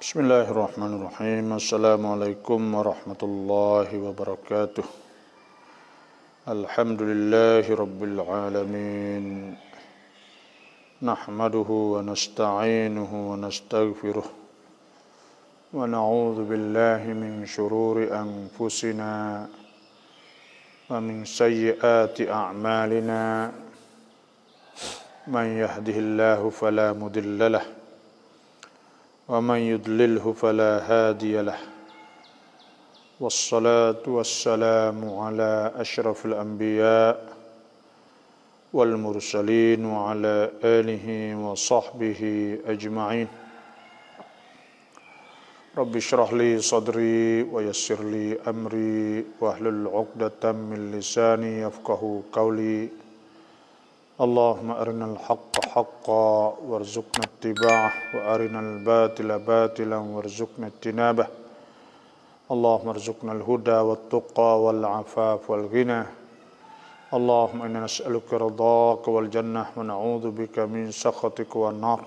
بسم الله الرحمن الرحيم السلام عليكم ورحمة الله وبركاته الحمد لله رب العالمين نحمده ونستعينه ونستغفره ونعوذ بالله من شرور أنفسنا ومن سيئات أعمالنا من يهده الله فلا مضل له ومن يضلله فلا هادي له والصلاة والسلام على أشرف الأنبياء والمرسلين وعلى آله وصحبه أجمعين رب اشرح لي صدري ويسر لي أمري واحلل عقدة من لساني يفقه قولي اللهم أرنا الحق حقا وارزقنا اتباعه وأرنا الباطل باطلا وارزقنا اجتنابه اللهم ارزقنا الهدى والتقى والعفاف والغنى اللهم إنا نسألك رضاك والجنة ونعوذ بك من سخطك والنار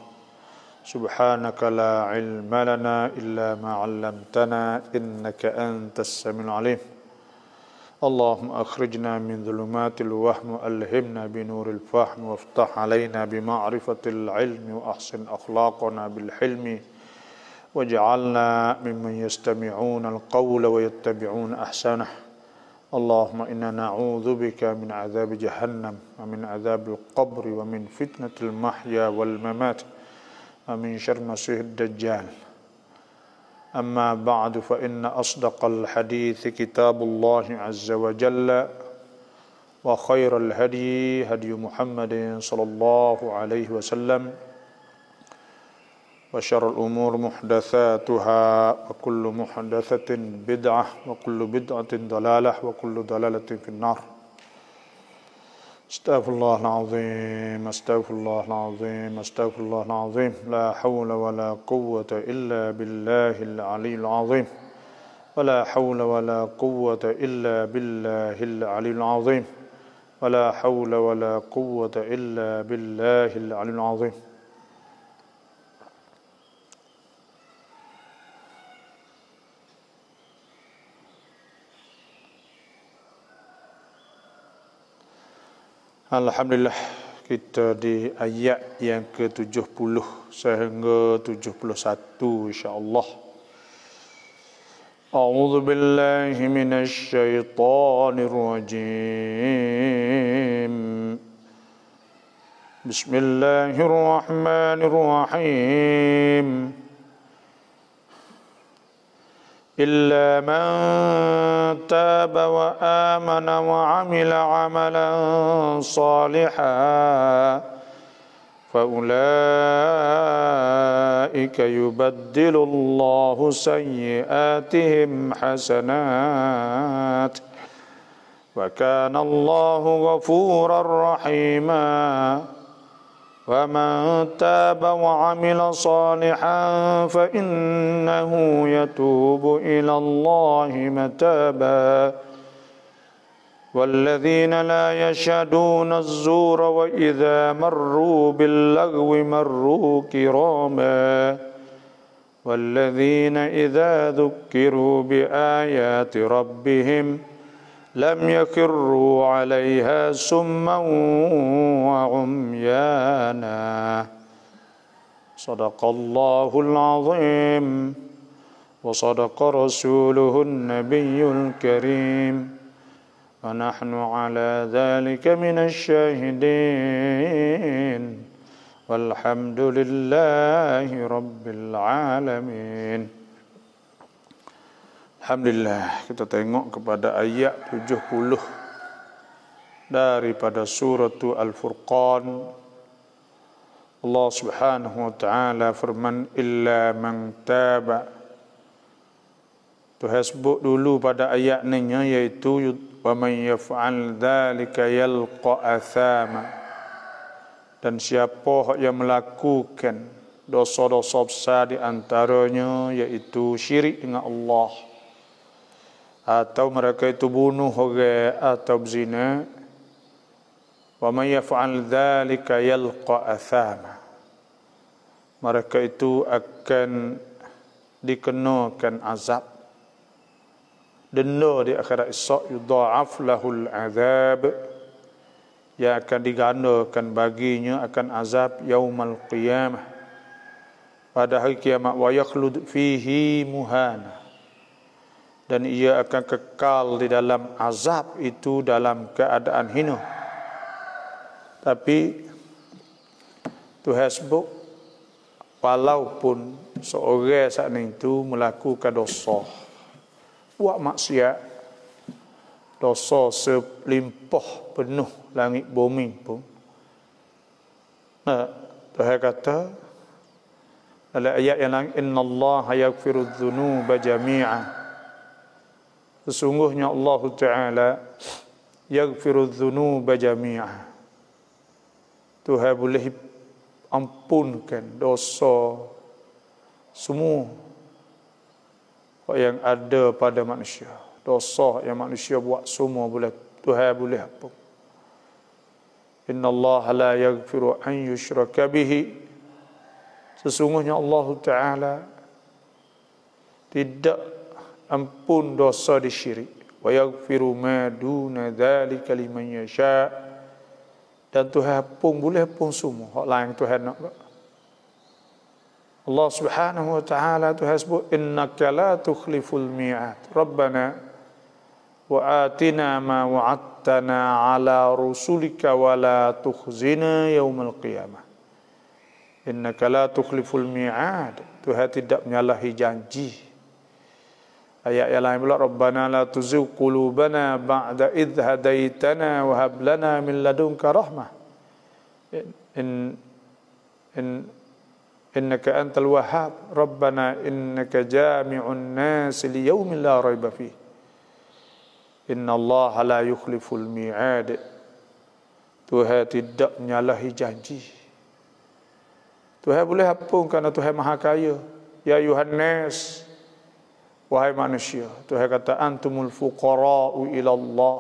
سبحانك لا علم لنا إلا ما علمتنا إنك أنت السميع العليم اللهم أخرجنا من ظلمات الوهم وألهمنا بنور الفهم وافتح علينا بمعرفة العلم وأحسن أخلاقنا بالحلم واجعلنا ممن يستمعون القول ويتبعون أحسنه اللهم إنا نعوذ بك من عذاب جهنم ومن عذاب القبر ومن فتنة المحيا والممات ومن شر مسيح الدجال أما بعد فإن أصدق الحديث كتاب الله عز وجل وخير الهدي هدي محمد صلى الله عليه وسلم وشر الأمور محدثاتها وكل محدثة بدعة وكل بدعة ضلالة وكل ضلالة في النار استغفر الله العظيم استغفر الله العظيم استغفر الله العظيم لا حول ولا قوة إلا بالله العلي العظيم ولا حول ولا قوة إلا بالله العلي العظيم ولا حول ولا قوة إلا بالله العلي العظيم Alhamdulillah kita di ayat yang ke-70 sehingga 71 insya-Allah. A'udzu billahi minasyaitonir rajim. Bismillahirrahmanirrahim. Bismillahirrahmanirrahim. إلا من تاب وآمن وعمل عملا صالحا فأولئك يبدل الله سيئاتهم حسنات وكان الله غفورا رحيما ومن تاب وعمل صالحا فإنه يتوب إلى الله متابا والذين لا يشهدون الزور وإذا مروا باللغو مروا كراما والذين إذا ذكروا بآيات ربهم ۖ لم يكروا عليها سما وعميانا صدق الله العظيم وصدق رسوله النبي الكريم ونحن على ذلك من الشاهدين والحمد لله رب العالمين Alhamdulillah kita tengok kepada ayat 70 daripada surah Al-Furqan Allah Subhanahu wa taala firman illa man taba tu hasbu dulu pada ayat ni ya, iaitu wa man yaf'al dhalika yalqa athama dan siapa yang melakukan dosa-dosa besar di antaranya yaitu syirik dengan Allah atau mereka itu bunuh orang atau berzina wa may yaf'al dhalika yalqa athama mereka itu akan dikenakan azab denda di akhirat esok yudha'af lahul azab yang akan digandakan baginya akan azab yaumal qiyamah pada hari kiamat wa yakhlud fihi muhana dan ia akan kekal di dalam azab itu dalam keadaan hina. Tapi Tuhan sebut walaupun seorang saat itu melakukan dosa buat maksiat dosa selimpah penuh langit bumi pun nah, Tuhan kata dalam ayat yang lain innallaha yaghfiru dzunuba jami'ah Sesungguhnya Allah Ta'ala yaghfiru dhunuba jami'ah. Tuhan boleh ampunkan dosa semua yang ada pada manusia. Dosa yang manusia buat semua boleh Tuhan boleh ampun. Inna Allah la yaghfiru an yushraka bihi. Sesungguhnya Allah Ta'ala tidak ampun dosa di syirik wa yaghfiru ma duna dzalika liman yasha dan Tuhan pun boleh pun semua hak lain Tuhan nak Allah Subhanahu wa taala Tuhan sebut innaka la tukhliful mi'ad rabbana wa atina ma wa'adtana ala rusulika wa la tukhzina yaumal qiyamah innaka la tukhliful mi'ad Tuhan tidak menyalahi janji ayat yang lain pula rabbana la tuzigh qulubana ba'da idh hadaitana wa hab lana min ladunka rahmah in in innaka antal wahhab rabbana innaka jami'un nas li yawmin la raiba fi innallaha la yukhliful mi'ad tuhan tidak menyalahi janji tuhan boleh apa kerana tuhan maha kaya ya Yohanes Wahai manusia, Tuhan kata antumul fuqara'u ila Allah.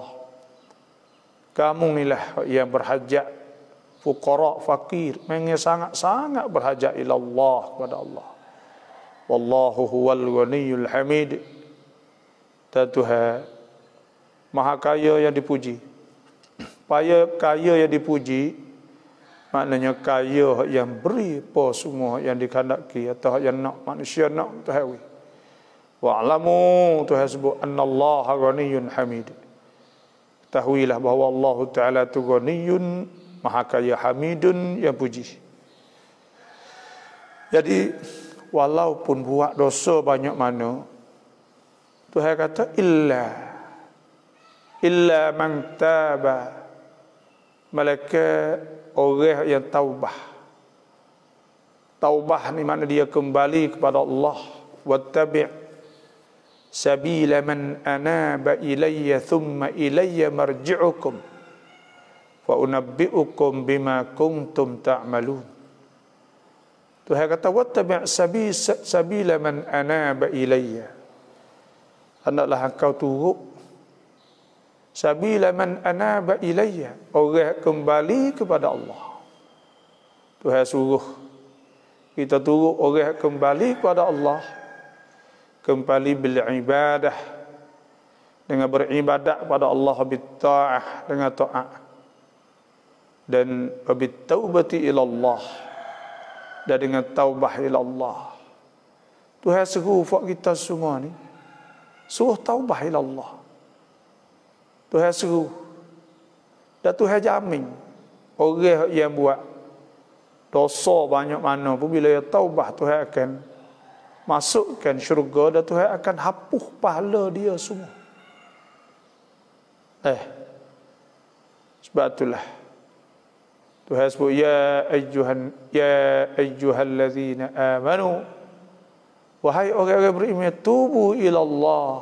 Kamu inilah yang berhajat fuqara fakir, mengi sangat-sangat berhajat ila Allah kepada Allah. Wallahu huwal ghaniyyul hamid. Dan Tuhan Maha kaya yang dipuji. Paya kaya yang dipuji maknanya kaya yang beri apa semua yang dikandaki atau yang nak manusia nak Tuhan. Wa'lamu Tuhan sebut Annallaha ghaniyun hamid Tahuilah bahawa Allah Ta'ala tu ghaniyun Maha kaya hamidun yang puji Jadi Walaupun buat dosa banyak mana Tuhan kata Illa Illa man taba Mereka Orang yang taubah Taubah ni mana dia kembali kepada Allah Wattabi' Sabila man سبيل من أناب إلي ثم إلي مرجعكم فأنبئكم بما كنتم تعملون Tuhan kata wattabi' sabi sabila man anaba ilayya. Anaklah engkau turut sabila man ana anaba ilayya, orang kembali kepada Allah. Tuhan suruh kita turut orang kembali kepada Allah kembali ibadah dengan beribadah pada Allah bittaah dengan taat dan bittaubati ila Allah dan dengan taubah ila Allah Tuhan seru buat kita semua ni suruh taubah ila Allah Tuhan seru dan Tuhan jamin orang yang buat dosa banyak mana pun bila dia taubah Tuhan akan masukkan syurga dan Tuhan akan hapuh pahala dia semua. Eh. Sebab itulah. Tuhan sebut ya ayyuhan ya ayyuhallazina amanu wahai orang-orang beriman tubu ila Allah.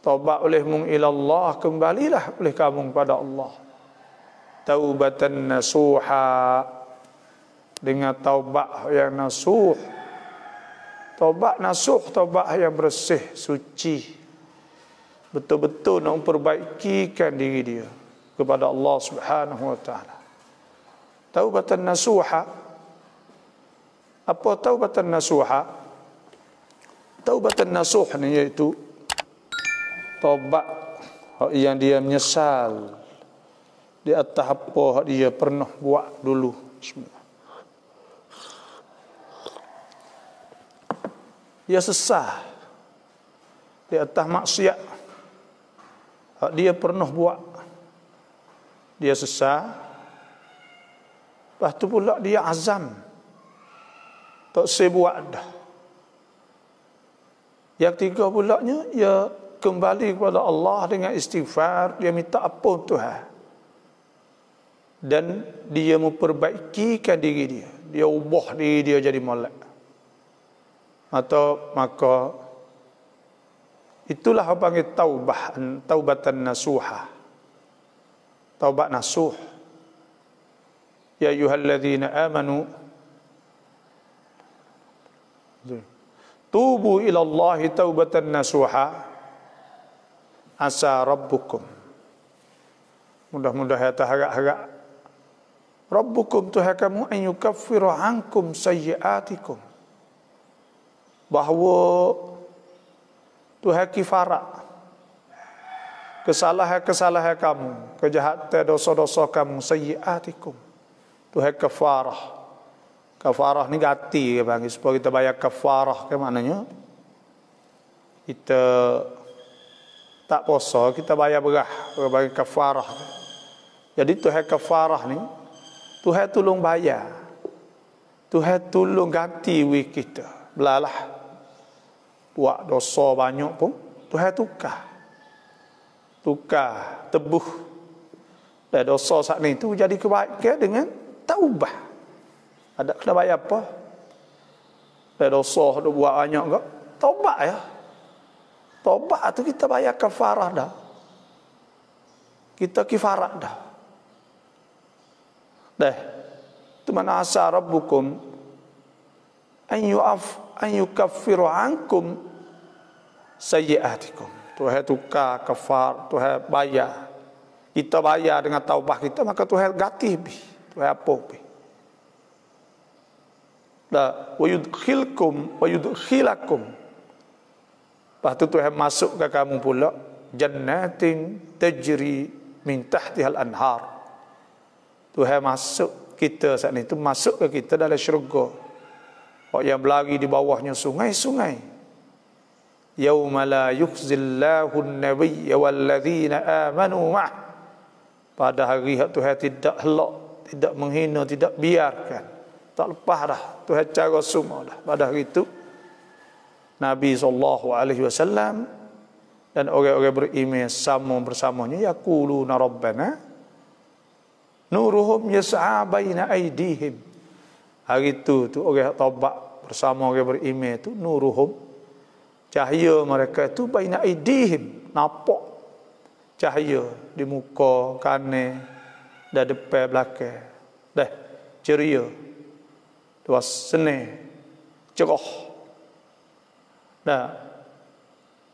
Taubat olehmu ila Allah kembalilah oleh kamu kepada Allah. Taubatan nasuha dengan taubat yang nasuha Taubat nasuh, taubat yang bersih, suci. Betul-betul nak memperbaikikan diri dia kepada Allah Subhanahu Wa Taala. Taubat nasuha. Apa taubat nasuha? Taubat nasuh ni iaitu taubat yang dia menyesal di atas apa dia pernah buat dulu semua. dia sesah di atas maksiat hak dia pernah buat dia sesah lepas tu pula dia azam tak sebuat dah yang ketiga nya, ia ya kembali kepada Allah dengan istighfar dia minta apa Tuhan dan dia memperbaikikan diri dia dia ubah diri dia jadi malaikat atau maka itulah orang panggil taubah taubatan nasuha taubat nasuh ya ayyuhalladzina amanu tubu ila Allah taubatan nasuha asa rabbukum mudah-mudahan ya harap-harap rabbukum tuhakamu, kamu an yukaffiru ankum sayyiatikum bahawa Tuhan kifarat kesalahan-kesalahan kamu, kejahatan dosa-dosa kamu, sayyiatikum. Tuhan kafarah. Kafarah ni ganti ke panggil supaya kita bayar kafarah ke maknanya? Kita tak puasa, kita bayar berah bagi kafarah. Jadi Tuhan kafarah ni Tuhan tolong bayar. Tuhan tolong ganti wik kita. Belalah buat dosa banyak pun Tuhan tukar tukar tebuh dan dosa saat ni tu jadi kebaikan dengan taubah ada kena bayar apa dan dosa tu buat banyak ke taubah ya taubah tu kita bayar kefarah dah kita kifarah dah deh teman asa rabbukum an yu'af an yukaffiru ankum sayyi'atikum. Tuhan tukar kafar, Tuhan bayar. Kita bayar dengan taubah kita maka Tuhan gati bi. Tuhan apa bi? Da wa yudkhilkum wa yudkhilakum. Pastu Tuhan masuk ke kamu pula jannatin tajri min tahtiha al-anhar. Tuhan masuk kita saat ini itu masuk ke kita dalam syurga Hak yang berlari di bawahnya sungai-sungai. Yauma la yukhzillahu an-nabiyya wallazina amanu mah. Pada hari hak Tuhan tidak helak, tidak menghina, tidak biarkan. Tak lepas dah Tuhan cara semua dah pada hari itu. Nabi sallallahu alaihi wasallam dan orang-orang beriman sama bersamanya yaqulu rabbana nuruhum yas'a baina aidihim. Hari itu tu orang yang tobat bersama orang beriman itu nuruhum cahaya mereka itu baina idihim nampak cahaya di muka kane dan depan belakang dah ceria dua sene cerah dah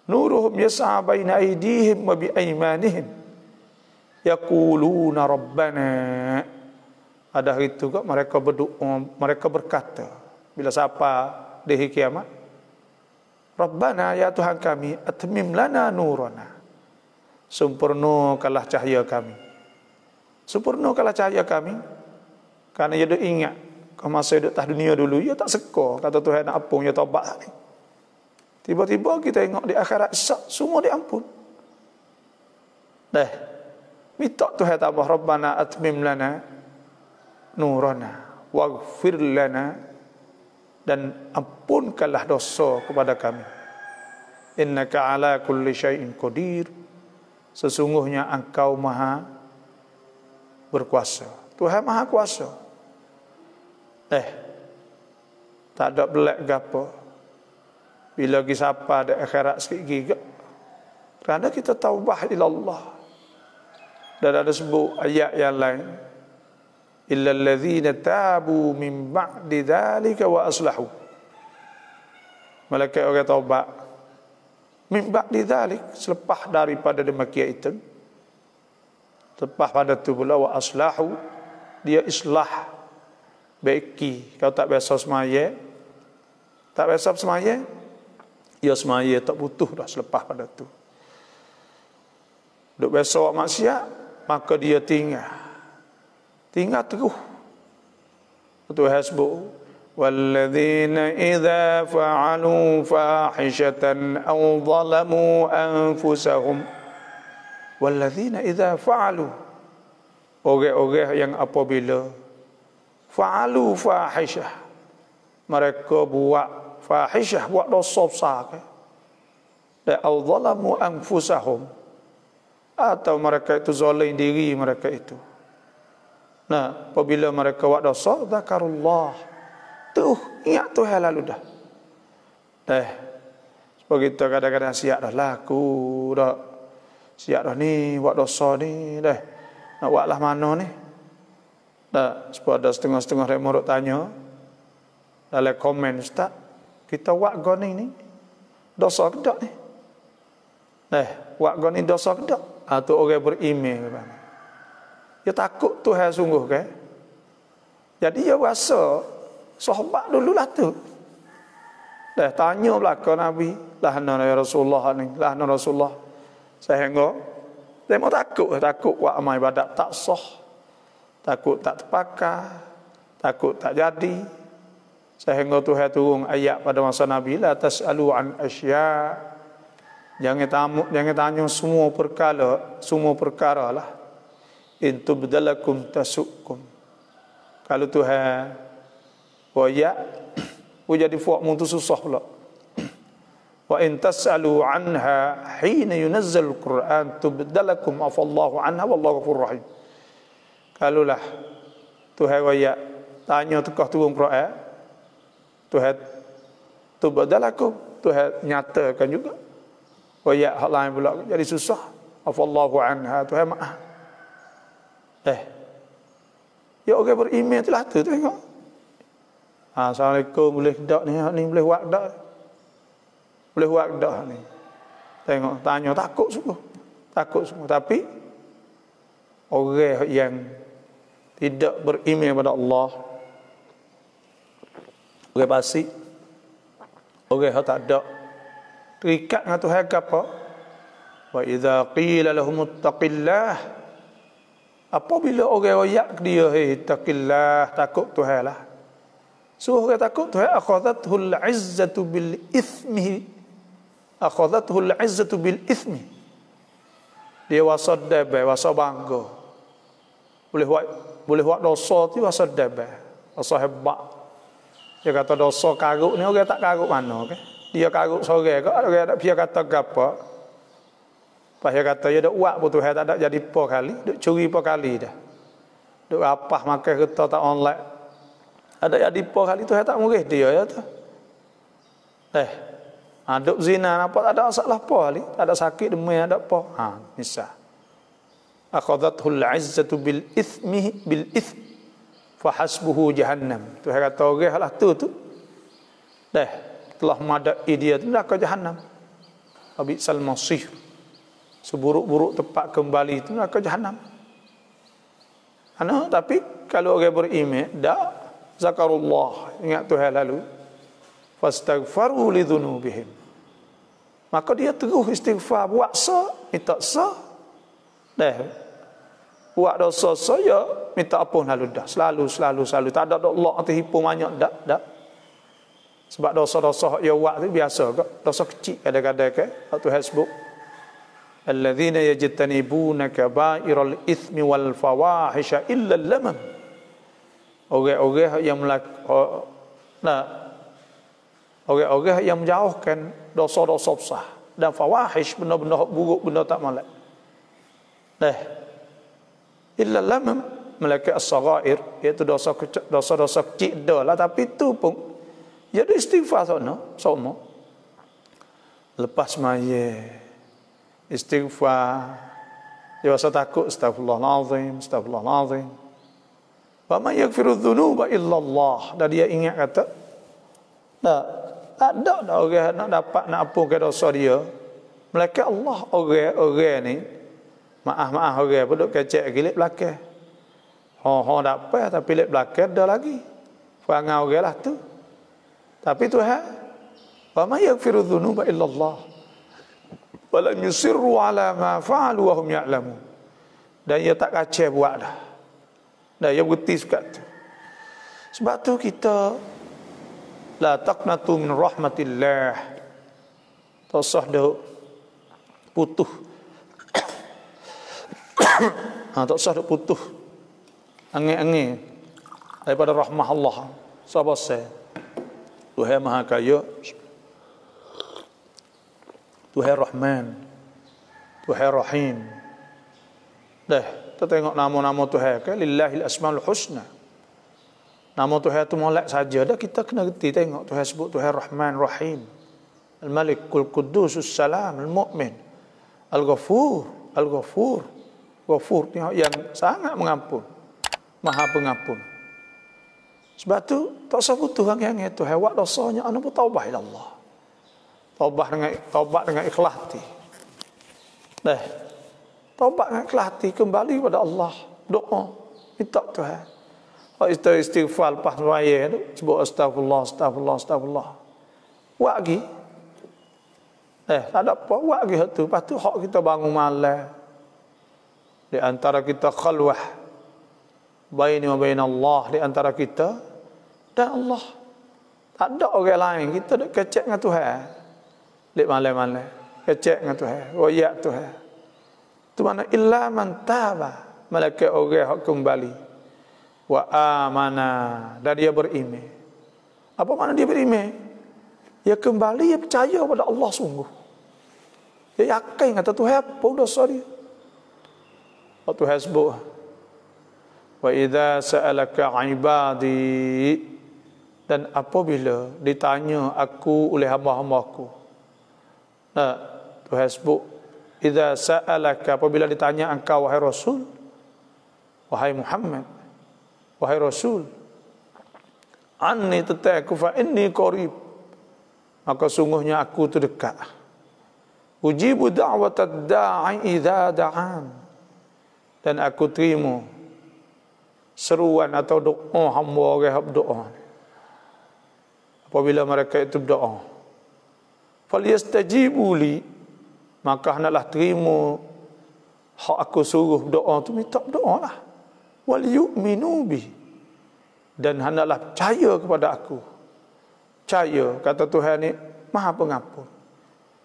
nuruhum yasa baina idihim wa bi aymanihim yaquluna rabbana ada hari itu kok mereka berdoa mereka berkata bila siapa di hari kiamat Rabbana ya Tuhan kami atmim lana nurana kalah cahaya kami sempurna kalah cahaya kami karena dia ingat kau masa hidup tak dunia dulu dia ya tak seko kata Tuhan nak apung dia ya tobat tiba-tiba kita tengok di akhirat sak, semua diampun deh minta Tuhan tambah Rabbana atmim lana nurana waghfir lana dan ampunkanlah dosa kepada kami. Inna kaala kulli syai'in qadir. Sesungguhnya engkau maha berkuasa. Tuhan maha kuasa. Eh, tak ada belak gapo. Bila lagi siapa ada akhirat sikit gigi. Kerana kita taubah ilallah. Dan ada sebut ayat yang lain illa alladhina tabu min ba'di dhalika wa aslahu malaikat orang taubat min ba'di dhalik selepas daripada demikian itu selepas pada tu pula wa aslahu dia islah baiki kau tak biasa semaya tak biasa semaya ya semaya tak butuh dah selepas pada tu duk biasa maksiat maka dia tinggal Tinggal teguh. Itu hasbu. والذين إذا فعلوا فاحشة أو ظلموا أنفسهم والذين إذا فعلوا Orang-orang yang apabila Fa'alu fahishah Mereka buat fahishah Buat dosa besar Atau lah, zalamu anfusahum Atau mereka itu zalim diri mereka itu Nah, apabila mereka buat dosa, zakarullah. Tuh, ingat Tuhan lalu dah. Eh. Sebab itu kadang-kadang siap dah laku dah. Siap dah ni buat dosa ni dah. Nak buatlah mana ni? Dah, sebab ada setengah-setengah remorok tanya. Dalam komen ustaz, kita buat goni ni. Dosa ke tak ni? Eh, buat goni dosa ke tak? Ah tu orang berimeh bapak. Ya takut tu Tuhan sungguh ke? Jadi ya rasa sahabat dululah tu. Dah tanya belakang Nabi, lah nah, ya Rasulullah ni, lah nah, Rasulullah. Saya hengo. mau takut, takut buat amal ibadat tak sah. Takut tak terpakai, takut tak jadi. Saya hengo Tuhan turun ayat pada masa Nabi la tasalu an asya. Jangan tamu, jangan tanya semua perkara, semua perkara lah in tubdalakum tasukkum kalau Tuhan wa ya wa jadi fuakmu tu susah pula wa in tasalu anha hina yunazzal quran tubdalakum afallahu anha wallahu ghafur rahim Kalulah lah Tuhan wa ya tanya tukah turun quran Tuhan tubdalakum Tuhan nyatakan juga wa ya hal lain pula jadi susah afallahu anha Tuhan maaf Eh. Ya orang beriman tu lah tu tengok. Ha, Assalamualaikum boleh dak ni, ha, ni boleh buat dak. Boleh buat dak ni. Tengok tanya takut semua. Takut semua tapi orang yang tidak beriman kepada Allah. Orang pasti orang yang tak ada terikat dengan Tuhan apa? Wa idza qila lahum ittaqillah Apabila orang royak dia hey, eh, takillah takut Tuhan lah. Suruh so, orang takut Tuhan akhadathu al-izzatu bil ithmi. Akhadathu al-izzatu bil ithmi. Dia wasa debe, wasa bangga. Boleh buat boleh buat dosa tu wasa debe. Wasa hebat. Dia kata dosa karuk ni orang tak karuk mana okay? Dia karuk sore ke, orang tak pia kata gapak. Pak Syah kata, ya dah uak pun Tuhan, tak ada jadi apa kali. Duk curi apa kali dah. Duk apa makan kereta tak online. Ada jadi apa kali Tuhan tak murid dia ya tu. Eh, aduk ha, zina apa tak ada masalah apa kali. Tak ada sakit demi ada apa. Ha, misah. Akhadathul izzatu bil ithmi bil ithm. Fahasbuhu jahannam. Tuhan kata, orang lah tu tu. Eh, telah madai dia tu. ke jahannam. Abi Salman Sihru seburuk-buruk tempat kembali itu neraka jahanam. Ana tapi kalau orang berimek dak zakarullah ingat Tuhan lalu fastaghfaru lidhunubihim. Maka dia teguh istighfar buat so minta so dah buat dosa so ya minta ampun lalu dah selalu selalu selalu tak ada dak Allah atau hipo banyak tak. dak sebab dosa-dosa yang buat tu biasa kok dosa kecil kadang-kadang ke waktu Facebook الذين يجتنبون ismi wal والفواحش illa اللمم Orang-orang yang melak oh, nak orang-orang yang menjauhkan dosa-dosa besar dan fawahish benda-benda buruk benda tak malak. Nah. Illa lam mereka as-sagair iaitu dosa dosa-dosa kecil dahlah tapi tu pun jadi ya istighfar sana sama. Lepas maye istighfar. Dewasa takut astagfirullah nazim, astagfirullah nazim. Wa man yaghfiru dzunuba illallah. Dan dia ingat kata tak ada dah orang nak dapat nak ampun ke dosa dia. Melainkan Allah orang-orang ni maaf-maaf orang pun duk kecek gilik belakang. Ha-ha tak apa tapi lek belakang dah lagi. Perangai oranglah tu. Tapi Tuhan, "Wa man yaghfiru dzunuba illallah." Walam yusirru ala ma fa'alu wahum ya'lamu. Dan ia tak kacau buat dah. Dan ia berhenti sekat tu. Sebab tu kita la taqnatu min rahmatillah. Tosah dah putuh. ha, tak sah dah putuh. Angin-angin daripada rahmah Allah. Sabar saya. Tuhan Maha Kaya. Tuhan Rahman, Tuhan Rahim. Dah, kita tengok nama-nama Tuhan ke, Lillahi al-asmaul husna. Nama Tuhan itu molek saja dah kita kena reti tengok Tuhan sebut Tuhan Rahman Rahim. Al-Malik al-Quddus as-Salam al-Mu'min. Al-Ghafur, Al-Ghafur. Ghafur yang sangat mengampun. Maha pengampun. Sebab tu tak usah butuh yang itu. Hewat dosanya anak pun bertaubat ila Allah tobat dengan tobat dengan ikhlas hati. Dah. Tobat dengan ikhlas hati kembali kepada Allah. Doa minta Tuhan. Kalau itu istighfar lepas raya tu, sebut astagfirullah, astagfirullah, astagfirullah. Buat lagi. Eh, tak ada apa, buat lagi waktu. Lepas tu, hak kita bangun malam. Di antara kita khalwah. Baini wa baina Allah. Di antara kita dan Allah. Tak ada orang lain. Kita nak kecek dengan Tuhan lek male male kecek dengan tuhan royak tuhan tu mana illa man taba malaka orang hak kembali wa amana dan dia berime. apa mana dia berime? ya kembali ya percaya pada Allah sungguh dia yakin kata tuhan apa dosa dia waktu hasbuh wa idza sa'alaka ibadi dan apabila ditanya aku oleh hamba-hambaku Nah, ha, Tuhan sebut, "Idza sa'alaka apabila ditanya engkau wahai Rasul, wahai Muhammad, wahai Rasul, anni tataku fa inni qarib." Maka sungguhnya aku itu dekat. Ujibu da'watad da'i idza da'an. Dan aku terima seruan atau doa hamba orang yang berdoa. Apabila mereka itu berdoa falyastajibuli maka hendaklah terima hak aku suruh doa tu minta doa lah wal yu'minu bi dan hendaklah percaya kepada aku percaya kata Tuhan ni maha pengampun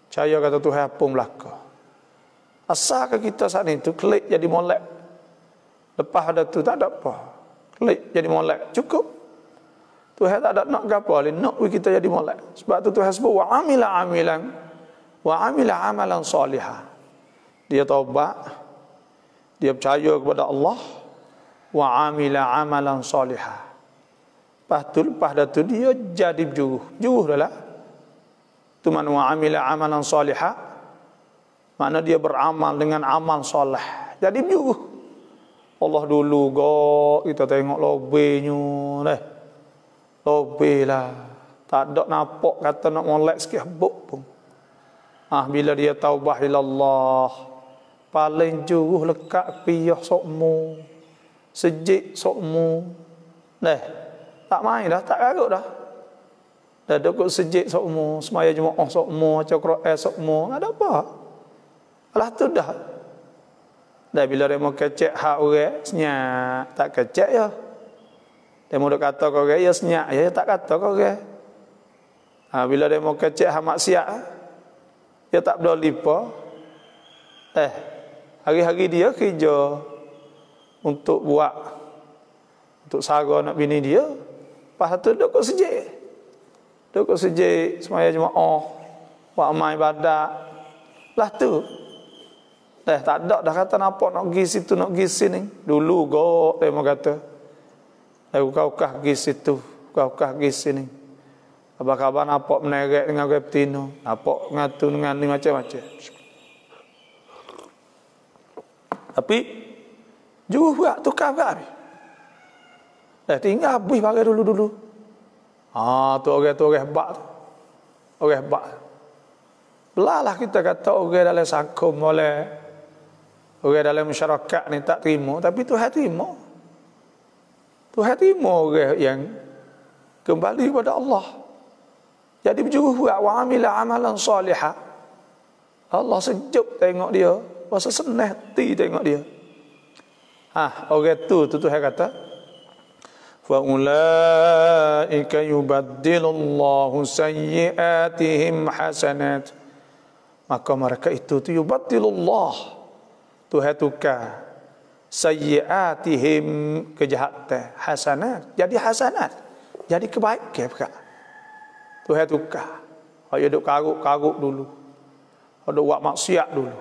percaya kata Tuhan apa melaka asalkah kita saat ni tu klik jadi molek lepas ada tu tak ada apa klik jadi molek cukup Tuhan tak ada nak gapo le nak kita jadi molek. Sebab tu Tuhan sebut wa amila amilan wa amila amalan saliha. Dia taubat. Dia percaya kepada Allah wa amila amalan saliha. Lepas tu lepas dah tu dia jadi juruh. Juruh dah lah. Tu man wa amila amalan saliha. Mana dia beramal dengan amal soleh. Jadi juruh. Allah dulu go kita tengok lobenya dah. Eh. Tobelah. Tak ada nampak kata nak molek sikit habuk pun. Ah bila dia taubah ila Allah. Paling juruh lekat piyah sokmu. Sejik sokmu. Dah. Tak main dah, tak garuk dah. Dah dekat sejik sokmu, semaya jemaah sokmu, cakra air sokmu, ada apa? Alah tu dah. Dah bila dia mau kecek hak orang, senyap, tak kecek ya. Dia mudah kata kau ke, ya senyak. Ya, ya, tak kata kau ke. Ha, bila dia mau kecek hamak siak, ha, dia tak boleh lipa. Eh, hari-hari dia kerja untuk buat, untuk sara nak bini dia. Lepas tu dia kau sejik. Dia kau sejik, semuanya cuma, oh, buat amal ibadat. Lah tu. Eh, tak ada dah kata nampak nak pergi situ, nak pergi sini. Dulu, kau, dia mau kata. Aku kau kah ke situ, kau kah ke sini. Apa kabar apa menerek dengan gue napa apa ngatu dengan macam-macam. Tapi juga buat tukar kan. Eh tinggal habis bagi dulu-dulu. Ah tu orang tu orang hebat. Orang hebat. Belalah kita kata orang dalam sakum boleh. Orang dalam masyarakat ni tak terima tapi tu hati terima. Tuhan terima orang yang kembali kepada Allah. Jadi berjuruh wa amila amalan salihah. Allah sejuk tengok dia, rasa senang hati tengok dia. Ah, orang tu tu Tuhan kata fa ulaika yubaddilullahu sayyiatihim hasanat. Maka mereka itu tu yubaddilullah. Tuhan tukar sayyiatihim kejahatan hasanat jadi hasanat jadi kebaikan ke Tuhan tukar kalau dia duk karuk-karuk dulu kalau duk buat maksiat dulu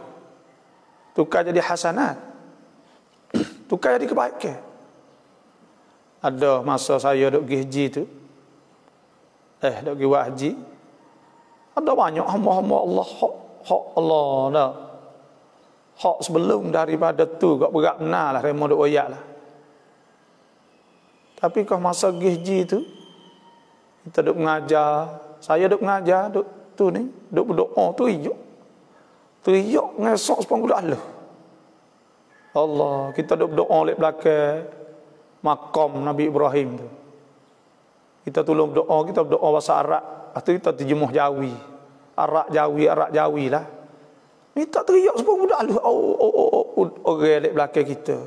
tukar jadi hasanat tukar jadi kebaikan ada masa saya duk pergi haji tu eh duk pergi buat haji ada banyak hamba-hamba Allah hak Allah dah Hak sebelum daripada tu Kau berat benar lah Remo duk oyak lah Tapi kau masa gihji tu Kita duk mengajar Saya duk mengajar duk tu ni Duk berdoa oh, tu iyok Tu iyok ngesok sepang kudah lah Allah Kita duk berdoa oh, lep belakang Makam Nabi Ibrahim tu kita tolong oh kita doa oh, bahasa Arab. Lepas tu kita terjemuh Jawi. arak Jawi, arak Jawi lah. Ni tak teriak sebuah budak lu. Oh, oh, oh, oh, oh, orang adik belakang kita.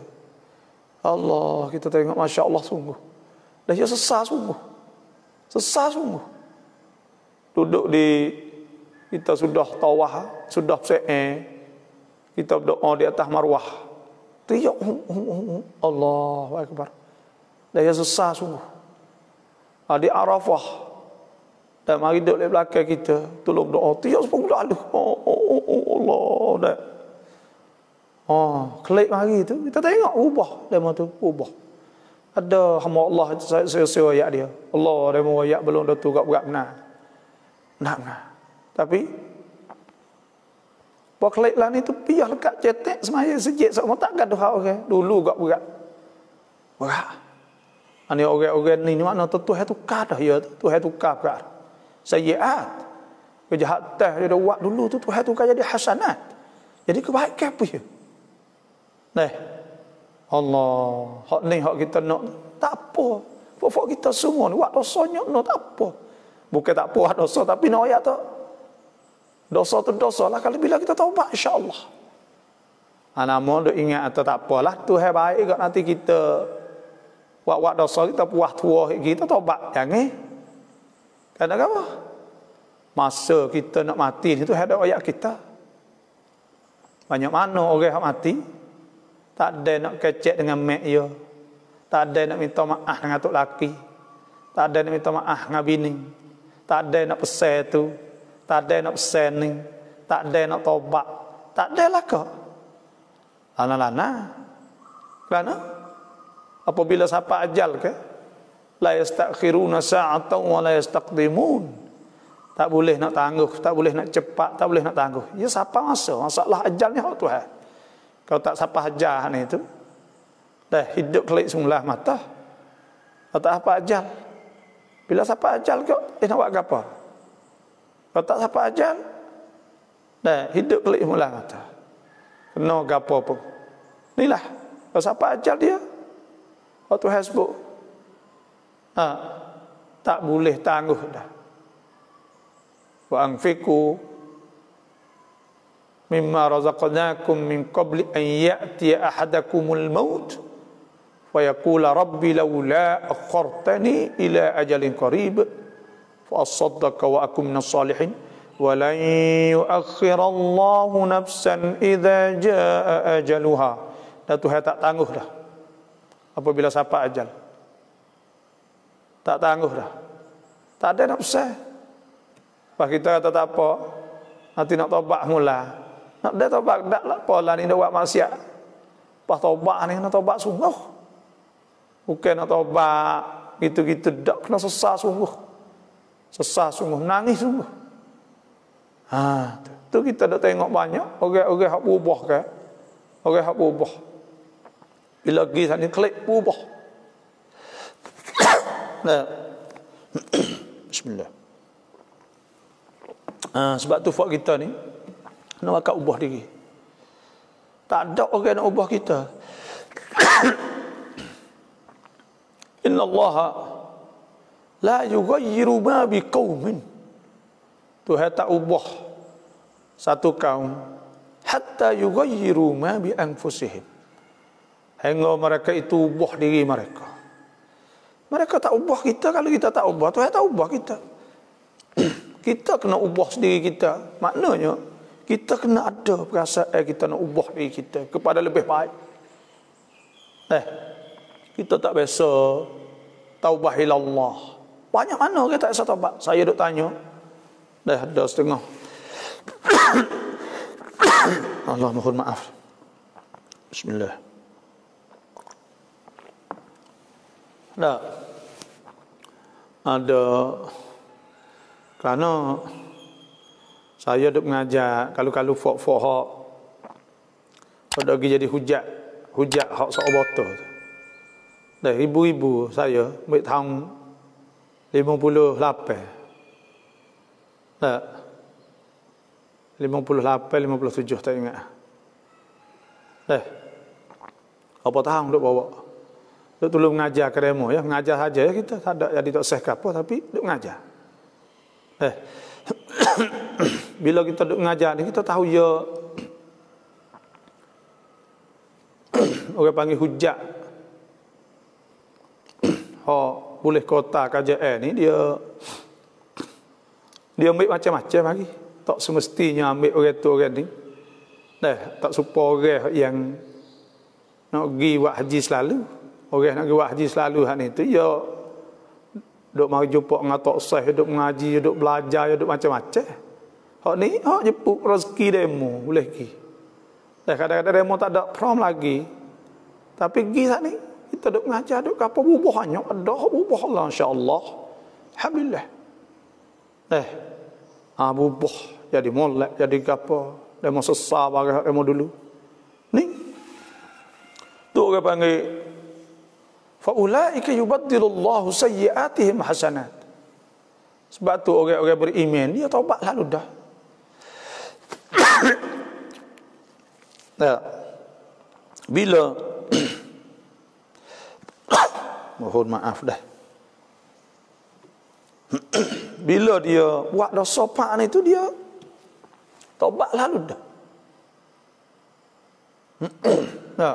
Allah, kita tengok Masya Allah sungguh. Dah dia sesar sungguh. Sesar sungguh. Duduk di, kita sudah tawah, sudah se'e. Kita berdoa di atas marwah. Teriak, Allah, Allah, Allah, Allah, Allah, Allah, Allah, Allah, Eh, mari duduk di belakang kita. Tolong doa. Tiap sepuluh oh, dah Oh, oh, oh, Allah. Dah. Oh, klik mari tu. Kita tengok. Ubah. Dia tu. Ubah. Ada hamba Allah saya sewa saya dia. Allah dia mau ayat belum dah tu gak berat benar. Nak benar. Tapi Pak Khalid lah ni tu piah lekat cetek semaya sejik sama tak gaduh okay. Dulu gak berat. Berat. Ani orang-orang ni ni makna tu tu hai tukar dah ya tu hai sayiat kejahatan dia dah buat dulu tu Tuhan tukar jadi hasanat jadi kebaikan apa dia ya? nah Allah hak ni hak kita nak tak apa fok kita semua ni buat dosa nyok no tak apa bukan tak apa dosa tapi nak no, ayat tu dosa tu dosa lah kalau bila kita taubat insyaallah ana ah, mo ingat atau tak apalah Tuhan baik gak nanti kita buat-buat dosa kita puas tua kita taubat jangan eh? Tak ada apa. Masa kita nak mati itu ada ayat kita. Banyak mana orang yang mati. Tak ada nak kecek dengan mak ya. Tak ada nak minta maaf dengan tok laki. Tak ada nak minta maaf dengan bini. Tak ada nak pesan tu Tak ada nak pesan ni. Tak ada nak tobat. Tak ada lah kok. Lana-lana. kenapa Apabila siapa ajal ke? Okay? la yastakhiruna sa'atan wa la yastaqdimun. Tak boleh nak tangguh, tak boleh nak cepat, tak boleh nak tangguh. Ya siapa masa? Masalah ajal ni hak Tuhan. Kau tak siapa ajal ni tu. Dah hidup kelik semula mata. Kalau tak apa ajal. Bila siapa ajal kau, eh nak buat apa? Kalau tak siapa ajal. Dah hidup kelik semula mata. Kena apa pun. Inilah. Kau siapa ajal dia? Kau Tuhan sebut ha, tak boleh tangguh dah. Wa anfiku mimma razaqnakum min qabli an ya'ti ahadakumul maut wa yaqula rabbi laula akhartani ila ajalin qarib fa asaddaka wa akum minas salihin wa lan yu'akhirallahu nafsan idza jaa ajaluha. Dah tu tak tangguh dah. Apabila siapa ajal. Tak tangguh dah. Tak ada nak usah. Pak kita kata tak apa. Nanti nak tobat mula. Nak dia tobat dak lah pola ni nak buat maksiat. Pas tobat ni nak tobat sungguh. Bukan nak tobat gitu-gitu dak kena sesah sungguh. Sesah sungguh, nangis sungguh. Ha, tu, tu kita dah tengok banyak orang-orang hak berubah ke. Orang hak berubah. Bila gi sana klik berubah. Bismillah. Ha, sebab tu fak kita ni nak akan ubah diri. Tak ada orang nak ubah kita. Inna Allah la yughayyiru ma biqaumin. Tuhan tak ubah satu kaum hatta yughayyiru ma bi anfusihim. hengo mereka itu ubah diri mereka. Mereka tak ubah kita kalau kita tak ubah. Tuhan tak ubah kita. kita kena ubah sendiri kita. Maknanya, kita kena ada perasaan eh, kita nak ubah diri kita kepada lebih baik. Eh, kita tak biasa taubah Allah. Banyak mana kita tak biasa taubah? Saya duk tanya. Dah ada setengah. Allah mohon maaf. Bismillah. Nah ada kerana saya duk mengajar kalau-kalau fok-fok hak pada pergi jadi hujat hujat hak sok botol dah ribu-ribu saya ambil tahun 58 tak 58 57 tak ingat dah apa tahun duk bawa Duk tolong mengajar kerema ya, mengajar saja ya kita tak ada jadi tak sah apa tapi duk mengajar. Eh. Bila kita duk mengajar ni kita tahu ya orang panggil hujak. Ha, boleh kota KJR ni dia dia ambil macam-macam lagi. Tak semestinya ambil orang tu orang ni. Dah, eh, tak suka orang yang nak pergi buat haji selalu. Orang nak buat haji selalu hak ni tu ya duk mari jumpa dengan tok sah duk mengaji duk belajar duk macam-macam. Hak ni hak jepuk rezeki demo boleh ki. Eh kadang-kadang demo tak ada prom lagi. Tapi gi sat ni kita dok mengajar dok apa bubuh banyak ada bubuh Allah insya-Allah. Alhamdulillah. Eh ha bubuh jadi molek jadi apa demo sesah barang demo dulu. Ni tu orang panggil faulaika yubaddilullahu sayyiatihim hasanat sebab tu orang-orang beriman dia taubat lalu dah nah bila mohon maaf dah bila dia buat dosa pak ni tu dia taubat lalu dah nah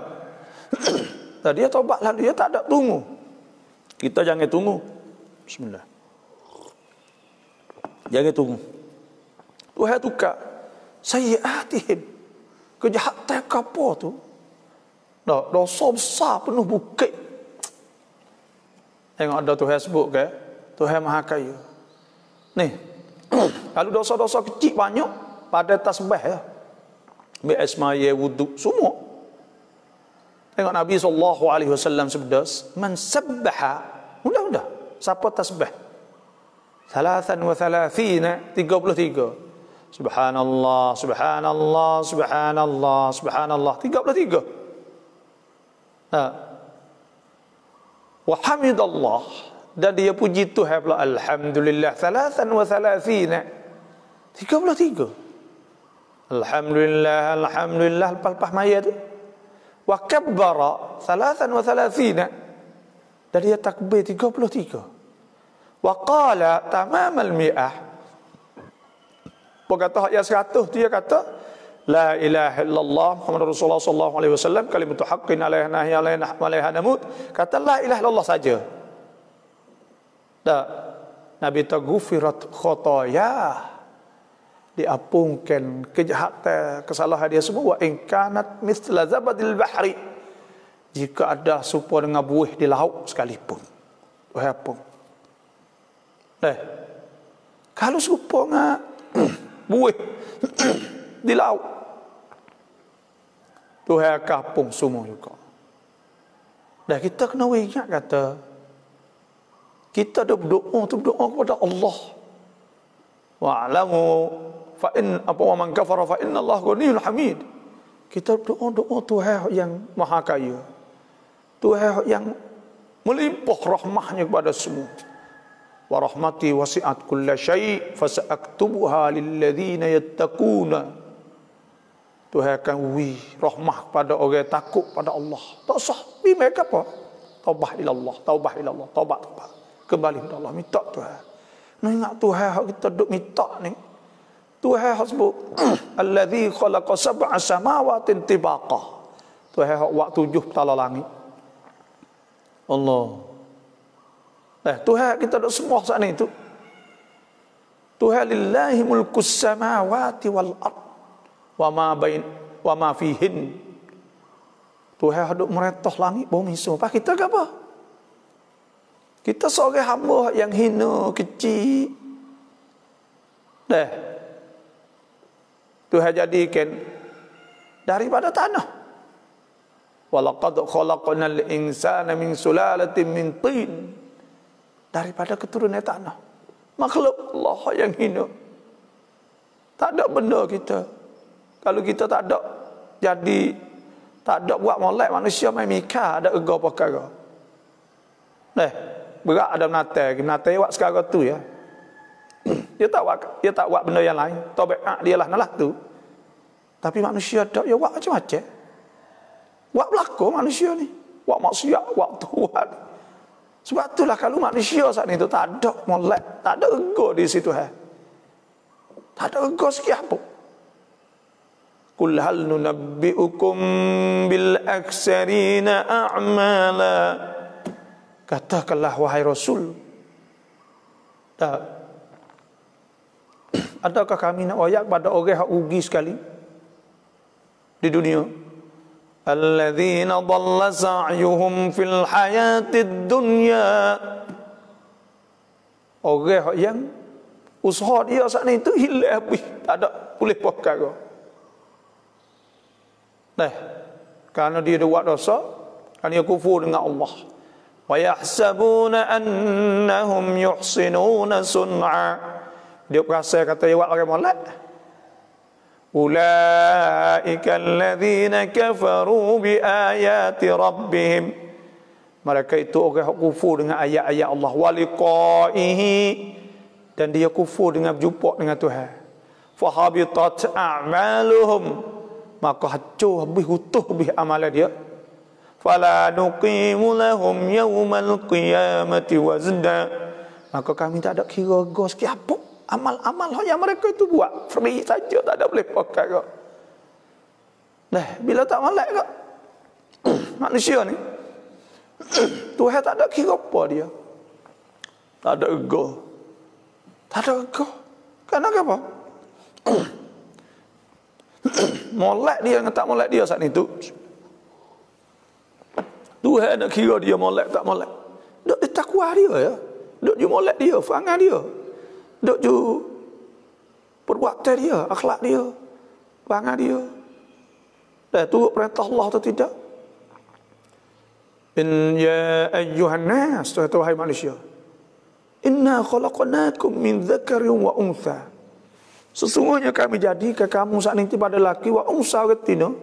Nah, dia lah dia tak ada tunggu. Kita jangan tunggu. Bismillah. Jangan tunggu. Tuhan tukar. Sayyiatihim. Kejahatan kapur tu. Dah dosa besar penuh bukit. Tengok ada Tuhan sebut ke. Tuhan Maha Kaya. Ni. Kalau dosa-dosa kecil banyak. Pada tasbih ya. Ambil esmaya wuduk. Semua. Tengok Nabi sallallahu alaihi wasallam sabda, "Man sabbaha, mudah-mudah siapa tasbih 33 Subhanallah, subhanallah, subhanallah, subhanallah 33 Ha Wahamidallah Dan dia puji Tuhan pula Alhamdulillah 33 Alhamdulillah, Alhamdulillah Lepas-lepas maya tu wa kabbara salasan wa salasina dan dia takbir tiga puluh tiga wa qala tamam al mi'ah berkata ayat seratus dia kata la ilaha illallah muhammad rasulullah sallallahu alaihi wasallam kalimatu haqqin alaih nahi alaih nahi alaih namut kata la ilaha illallah saja tak Nabi tak gufirat khotoyah diapungkan kejahatan kesalahan dia semua wa in kanat mithla zabadil bahri jika ada serupa dengan buih di laut sekalipun wahai apa eh kalau serupa dengan buih di laut Tuhan kapung semua juga. Dan kita kena ingat kata, kita ada berdoa, tu berdoa kepada Allah. Wa'alamu fa in apa wa man kafara fa inna Allah ghaniyyul hamid. Kita doa doa Tuhan yang maha kaya. Tuhan yang melimpah rahmahnya kepada semua. Wa rahmati wasi'at kulla syai' fa sa'aktubuha lil ladzina yattaquna. Tuhan akan wi rahmah pada orang yang takut pada Allah. Tak sah bi mereka apa? Taubah ila Allah, taubah ila Allah, taubat taubat. Kembali kepada Allah minta Tuhan. Nak ingat Tuhan kita duk minta ni. Tuhan hasbu allazi khalaqa sab'a samawati tibaqa. Tuhan hak wak tujuh petala langit. Allah. Eh Tuhan kita dak semua sat ni tu. Tuhan lillahi mulku samawati wal ard wa ma bain wa ma fihin. Tuhan hak meretoh langit bumi semua. Pak kita ke apa? Kita seorang hamba yang hina kecil. Dah. Eh, Tuhan jadikan daripada tanah. Walaqad khalaqnal insana min sulalatin min tin. Daripada keturunan tanah. Makhluk Allah yang hina. Tak ada benda kita. Kalau kita tak ada jadi tak ada buat molek manusia main mika ada ego perkara. Neh, berat ada menata, menata buat sekarang tu ya. Dia tak buat dia tak buat benda yang lain. Tobat dia lah nalah tu. Tapi manusia tak ya wak macam-macam. Buat berlaku manusia ni. wak maksiat, wak Tuhan. Sebab itulah kalau manusia saat itu tak ada molek, tak ada ego di situ ha. Tak ada ego sekian pun. Kul hal nunabbi'ukum bil aksarina a'mala. Katakanlah wahai Rasul. Tak. Adakah kami nak wayak pada orang yang rugi sekali? di dunia alladzina dhalla sa'yuhum fil hayatid dunya orang yang usaha dia saat ni tu hilang habis tak ada boleh perkara Nah, kerana dia ada buat dosa kan dia kufur dengan Allah wa yahsabuna annahum yuhsinuna sun'a dia perasa kata dia buat orang molek أولئك الذين كفروا بآيات ربهم mereka itu orang yang kufur dengan ayat-ayat Allah walikaihi dan dia kufur dengan berjumpa dengan Tuhan fahabitat a'maluhum maka hancur habis utuh habis amalan dia fala nuqimu lahum yawmal qiyamati wazna maka kami tak ada kira gos sikit apa Amal-amal yang mereka itu buat Free saja tak ada boleh pakai kau Dah, bila tak molek, kau Manusia ni Tuhan tak ada kira apa dia Tak ada ego Tak ada ego Kerana apa? molek dia dengan tak molek dia saat itu Tuhan nak kira dia molek tak molek Duk dia takwa dia ya Duk dia molek dia, fangan dia Duk ju perbuatan dia, akhlak dia, bangat dia. Dah turut perintah Allah atau tidak? In ya ayyuhan nas, tuhai manusia. Inna khalaqnakum min dzakarin wa untha. Sesungguhnya kami jadikan kamu saat ini pada laki wa unsa retina.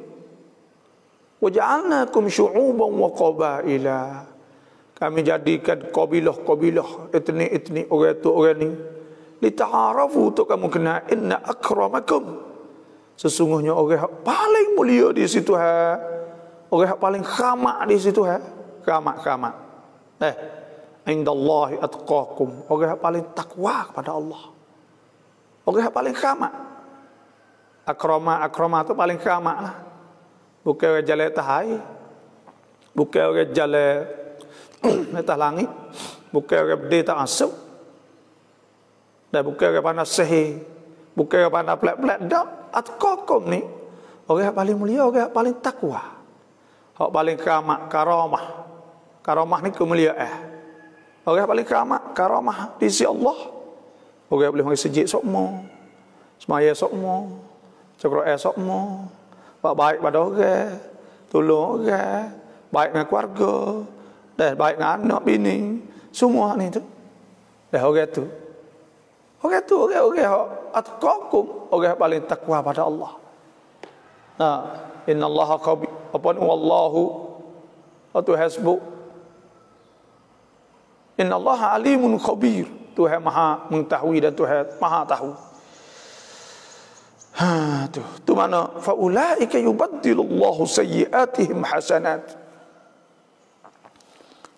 Waja'alnakum syu'uban wa qabaila. Kami jadikan kabilah-kabilah etnik-etnik orang tu orang ni litaarafu untuk kamu kenal inna akramakum sesungguhnya orang paling mulia di situ ha orang paling khamak di situ ha khamak khamak eh indallahi atqakum orang paling takwa kepada Allah orang paling khamak akrama akrama itu paling khamak lah bukan orang jalan tahai bukan orang jalan metah langit bukan orang berdeta asuk dan bukan orang pandai sihir. Bukan orang pandai pelat-pelat. Tak. Atau kokom ni. Orang yang paling mulia. Orang yang paling takwa. Orang paling keramat. Karamah. Karamah ni kemulia eh. Orang yang paling keramat. Karamah. Di sisi Allah. Orang yang boleh mengisi sejik sokmo. Semaya sokmo. Cokro air sokmo. Bapak baik pada orang. Tolong orang. Baik dengan keluarga. Dan baik dengan anak bini. Semua ni tu. Dan orang tu. Orang tu orang-orang hak atau kokum orang paling takwa pada Allah. Nah, ha, inna Allah qabi apa ni wallahu atau hasbu. Inna Allah alimun khabir. Tuhan Maha mengetahui dan Tuhan Maha tahu. Ha tu. Tu mana fa ulaika yubaddilullahu sayyiatihim hasanat.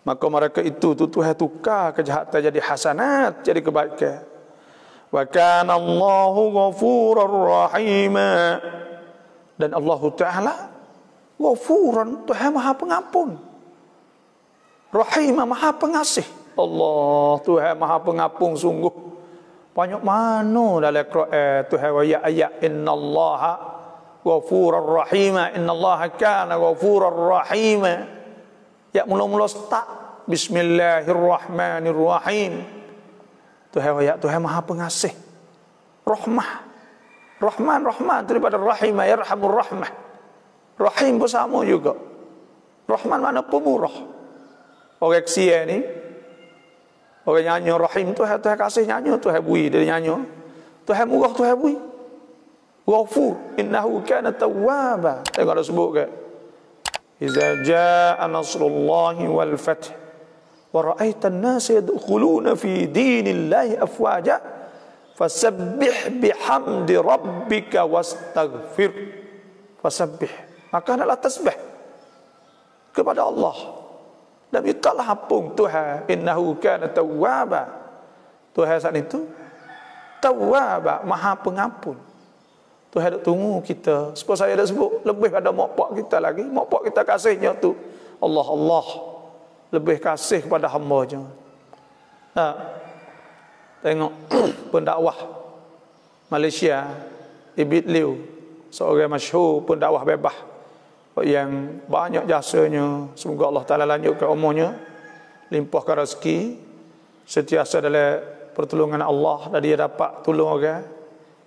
Maka mereka itu tu Tuhan tukar kejahatan jadi hasanat, jadi kebaikan. وكان الله غفورا rahim dan Allah Taala ghafuran tuh Maha Pengampun Rahimah Maha Pengasih Allah tuh Maha Pengampun sungguh banyak mana dalam Quran Tuhan wa ya ayat innallaha ghafurur rahima innallaha kana ghafurur rahim ya mula-mula start bismillahirrahmanirrahim Tuhan ya Tuhan Maha Pengasih. Rahmah. Rahman Rahman daripada Rahim yarhamur rahmah. Rahim bersama juga. Rahman mana pemurah. Orang sia ni. Orang nyanyi Rahim tu hatu kasih nyanyi tu hebui dia nyanyi, Tu murah tu hebui. Ghafur innahu kana tawwaba. Tengok ada sebut ke? Iza ja'a nasrullahi wal fath. ورأيت الناس يدخلون في دين الله أفواجا فسبح بحمد ربك واستغفر maka adalah tasbih kepada Allah dan itulah apung Tuhan innahu kana tawwaba Tuhan saat itu tawwaba maha pengampun Tuhan dok tunggu kita sebab saya dah sebut lebih pada mak kita lagi mak kita kasihnya tu Allah Allah lebih kasih kepada hambanya. Ha. Tengok pendakwah Malaysia, Ibit Liu, seorang masyhur pendakwah bebas yang banyak jasanya. Semoga Allah Ta'ala lanjutkan umurnya, limpahkan rezeki, setiasa dalam pertolongan Allah dan dia dapat tolong orang.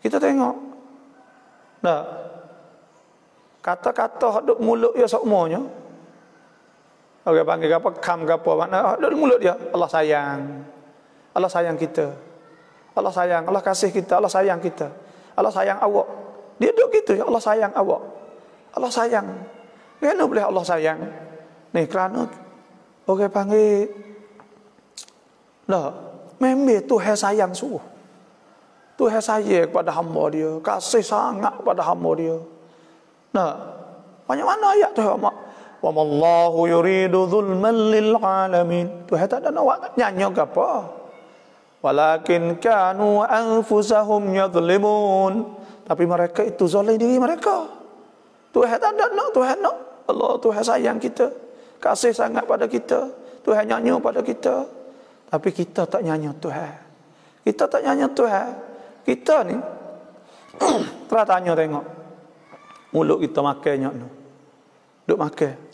Kita tengok. Nah, kata-kata hidup mulut ya semuanya. So Orang panggil apa? Kam ke apa? Mana? Dari mulut dia. Allah sayang. Allah sayang kita. Allah sayang. Allah kasih kita. Allah sayang kita. Allah sayang awak. Dia duduk gitu. Ya Allah sayang awak. Allah sayang. Kenapa boleh Allah sayang? Ni kerana orang panggil lah memang tu hai sayang suruh. Tu hai sayang kepada hamba dia, kasih sangat kepada hamba dia. Nah, banyak mana ayat tu mak? Wa mallahu yuridu zulman lil alamin. Tuhan tak ada nak nyanyi ke Walakin kanu anfusahum yadhlimun. Tapi mereka itu zalim diri mereka. Tuhan tak ada nak Tuhan no Allah Tuhan sayang kita. Kasih sangat pada kita. Tuhan nyanyi pada kita. Tapi kita tak nyanyi Tuhan. Kita tak nyanyi Tuhan. Kita ni. Terus tanya tengok. Mulut kita makan nyanyi. Duk makan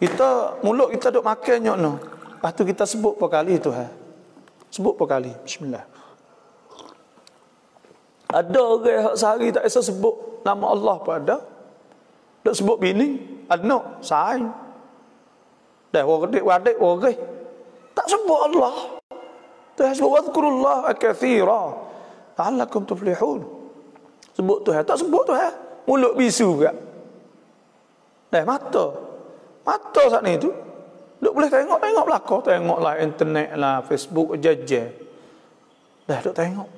kita mulut kita duk makan nyok no. Lepas tu kita sebut berapa kali Tuhan. Sebut berapa kali. Bismillah. Ada orang yang sehari tak bisa sebut nama Allah pada, ada. Duk sebut bini. Anak. Sain. Dah wadik wadik wadik. Tak sebut Allah. Tuhan sebut. Wadzkurullah akathira. Alakum tuflihun. Sebut Tuhan. Tak sebut Tuhan. Mulut bisu juga. Dah eh, mata. Mata saat ni tu. Duk boleh tengok, tengok belakang. Tengok lah internet lah, Facebook, jeje. Dah duk tengok.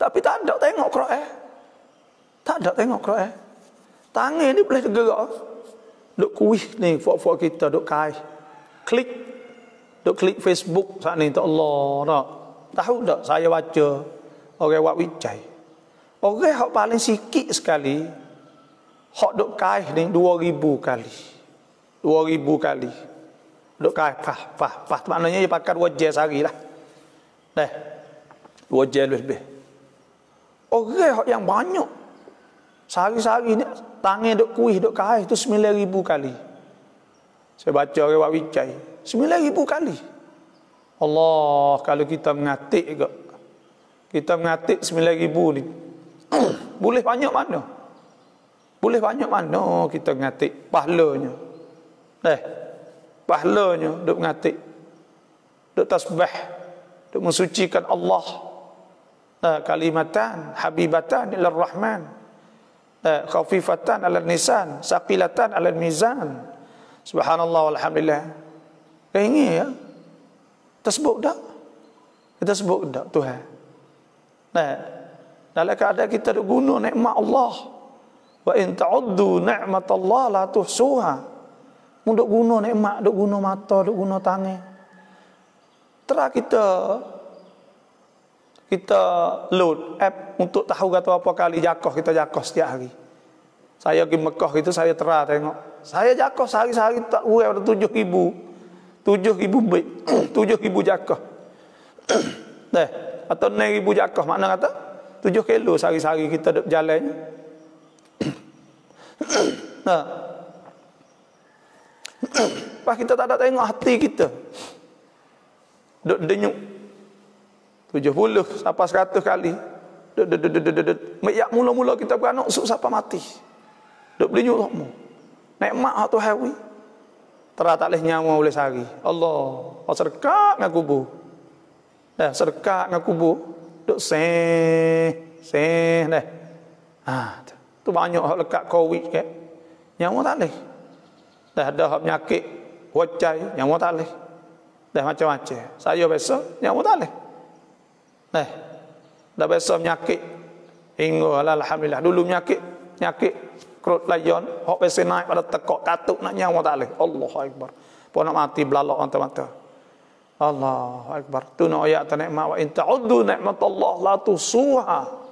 Tapi tak ada tengok kerak eh. Tak ada tengok kerak eh. Tangan ni boleh tergerak. Duk kuih ni, fok-fok kita, duk kai. Klik. Duk klik Facebook saat ni. Tak Allah, tak. Tahu tak saya baca. Orang buat wicai. Orang yang paling sikit sekali, Hak duk kaih ni dua ribu kali. Dua ribu kali. Duk kaih, pah, pah, pah. Maknanya dia pakai dua jel sehari lah. Dah. Dua jel lebih-lebih. Orang yang banyak. Sehari-sehari ni, tangan duk kuih, duk kaih tu sembilan ribu kali. Saya baca rewak wicai. Sembilan ribu kali. Allah, kalau kita mengatik ke. Kita mengatik sembilan ribu ni. Boleh banyak mana? Boleh banyak mana kita ngatik pahlanya. Eh, pahlanya duk ngatik. Duk tasbih, duk mensucikan Allah. Eh, kalimatan habibatan ilar rahman eh, khafifatan ala nisan saqilatan ala mizan subhanallah walhamdulillah kau eh, ingin ya kita sebut tak kita sebut tak Tuhan nah eh, dalam keadaan kita duk guna nikmat Allah Wa in ta'uddu ni'matallah la tuhsuha. Mun dok guna nikmat, dok guna mata, dok guna tangan. Tera kita kita load app untuk tahu kata apa kali jakoh kita jakoh setiap hari. Saya pergi Mekah itu saya tera tengok. Saya jakoh sehari-hari tak kurang ada 7000. 7000 baik. 7000 jakoh. Dah. Atau 9000 jakoh makna kata 7 kilo sehari-hari kita duduk jalan. Nah, ha. Lepas kita tak ada tengok hati kita Duk denyuk 70 sampai 100 kali Duk duk duk duk duk duk Mekyak mula-mula kita beranak Sup sampai mati Duk denyuk tak mu Naik mak tu hewi Terah tak boleh nyawa oleh sari, Allah Oh serkak dengan kubur Dah serkak dengan kubur Duk seh Seh dah Haa Tu banyak hak lekat covid ke. Nyamuk tak leh. Dah ada hak penyakit wacai nyamuk tak leh. Dah macam-macam. Saya biasa nyamuk tak leh. Eh. Dah biasa penyakit hingga alhamdulillah dulu penyakit penyakit kerut layon hak biasa naik pada tekok katuk nak nyamuk tak leh. Allahu akbar. Pun nak mati belalak antara mata. Allahu akbar. Tu nak ayat tu nikmat wa in ta'uddu ni'matallah la tusuha.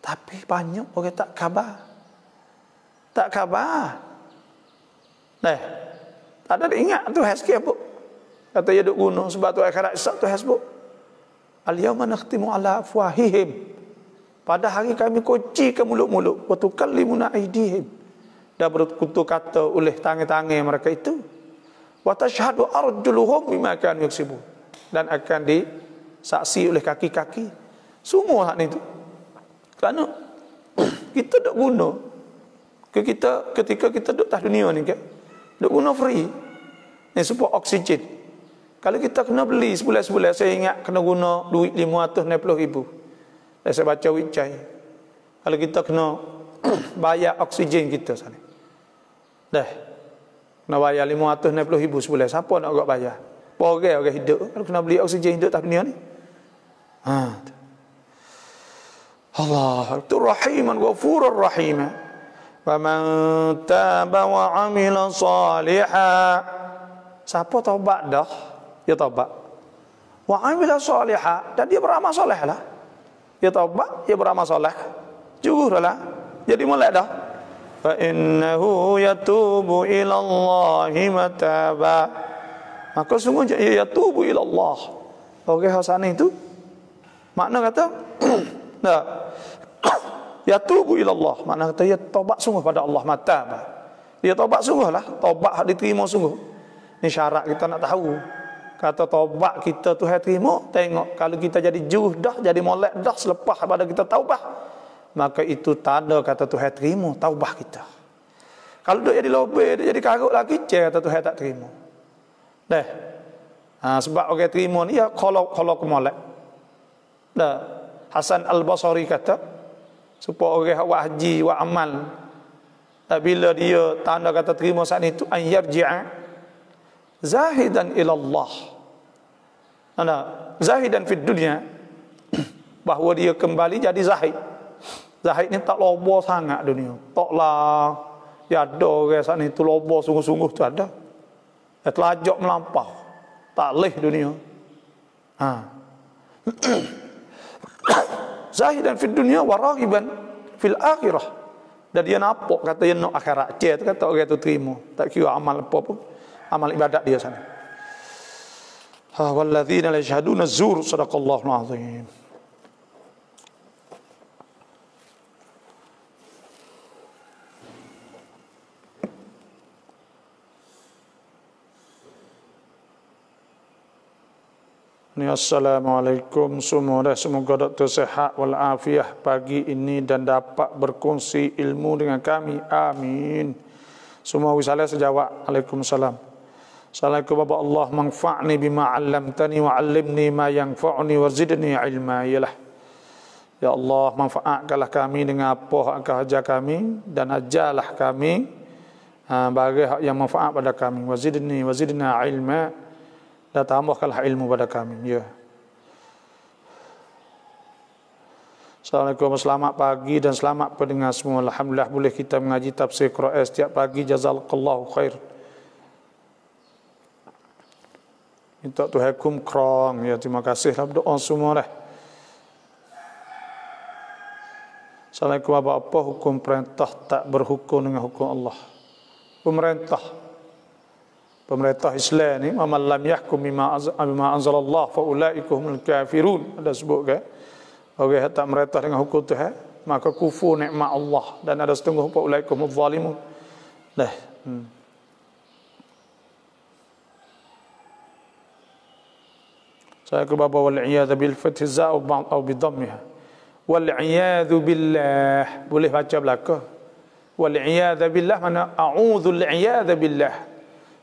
Tapi banyak orang tak khabar. Tak khabar. Nah, eh, tak ada ingat tu Hezkiah bu. Kata dia ya, duk gunung sebab tu akhirat isap tu Hezbuk. Al-yawma nakhtimu ala afwahihim. Pada hari kami kunci ke mulut-mulut. Wattukal limuna aidihim. Dan berkutu kata oleh tangan-tangan mereka itu. Watashhadu arjuluhum bima kanu yaksibu. Dan akan disaksi oleh kaki-kaki. Semua hak ni tu. Kerana kita duk guna ke kita ketika kita duk tah dunia ni ke kan? duk guna free ni support oksigen kalau kita kena beli sebulan-sebulan saya ingat kena guna duit 560 ribu dan saya baca wicai kalau kita kena bayar oksigen kita sana dah kena bayar 560 ribu sebulan siapa nak agak bayar orang-orang hidup kalau kena beli oksigen hidup tah dunia ni haa Allah rahiman ghafurur rahima wa man taba wa amila saliha siapa tobat dah ya tobat wa amila saliha dan dia beramal soleh lah ya tobat ya beramal soleh jujur lah jadi mulai dah fa innahu yatubu ila Allah mataba maka sungguh ya yatubu ila Allah okey hasan itu makna kata nah Ya tubu ila Allah. maknanya kata ya tobat sungguh pada Allah mata. Dia tobat sungguhlah. Tobat diterima sungguh. Ini syarat kita nak tahu. Kata tobat kita tu terima. Tengok kalau kita jadi jujur dah jadi molek dah selepas pada kita taubat. Maka itu tanda kata tu Tuhan terima taubat kita. Kalau duk jadi lobe duk jadi karut lagi, cek kata tu Tuhan tak terima. Dah. Ha, sebab orang okay, terima ni, ya kalau kalau kemolek. Dah. Hasan Al-Basari kata, supaya orang buat haji buat amal tak bila dia tanda kata terima saat itu an yarji'a zahidan ilallah. Allah ana zahidan fi dunia bahawa dia kembali jadi zahid zahid ni tak lobo sangat dunia taklah ya ada orang saat itu lobo sungguh-sungguh tu ada dia telajak melampau tak leh dunia ha zahidan fid dunya wa raghiban fil akhirah. Dan dia nampak kata dia nak akhirat. Dia tu kata orang tu terima. Tak kira amal apa pun. Amal ibadat dia sana. Ha ah, walladzina yashhaduna zur sadaqallahu alazim. Ini Assalamualaikum semua Semoga doktor Sehat walafiah pagi ini dan dapat berkongsi ilmu dengan kami. Amin. Semua wisalah sejawab. Waalaikumsalam. Assalamualaikum Bapak Allah manfa'ni bima tani wa ma yang yanfa'uni warzidni ilma yalah. Ya Allah manfa'atkanlah kami dengan apa hak ajar kami dan ajarlah kami ha, ah, bagi hak yang manfaat pada kami warzidni warzidna 'ilma dan tambahkanlah ilmu pada kami. Ya. Assalamualaikum, selamat pagi dan selamat pendengar semua. Alhamdulillah boleh kita mengaji tafsir Quran setiap pagi. Jazakallahu khair. Minta Tuhan kum krong. Ya, terima kasih. Alhamdulillah semua dah. Assalamualaikum, apa-apa hukum perintah tak berhukum dengan hukum Allah. Pemerintah pemerintah Islam ni mamal lam yahkum bima bima anzalallah fa ulaika humul kafirun ada sebut ke orang okay, tak merintah dengan hukum Tuhan eh? maka kufu nikmat Allah dan ada setengah hukum ulaika humul zalimun dah hmm. saya ke bapa wal iyad bil fathi za atau ba au bi dhammiha wal iyad billah boleh baca belaka wal iyad billah mana a'udzu al iyad billah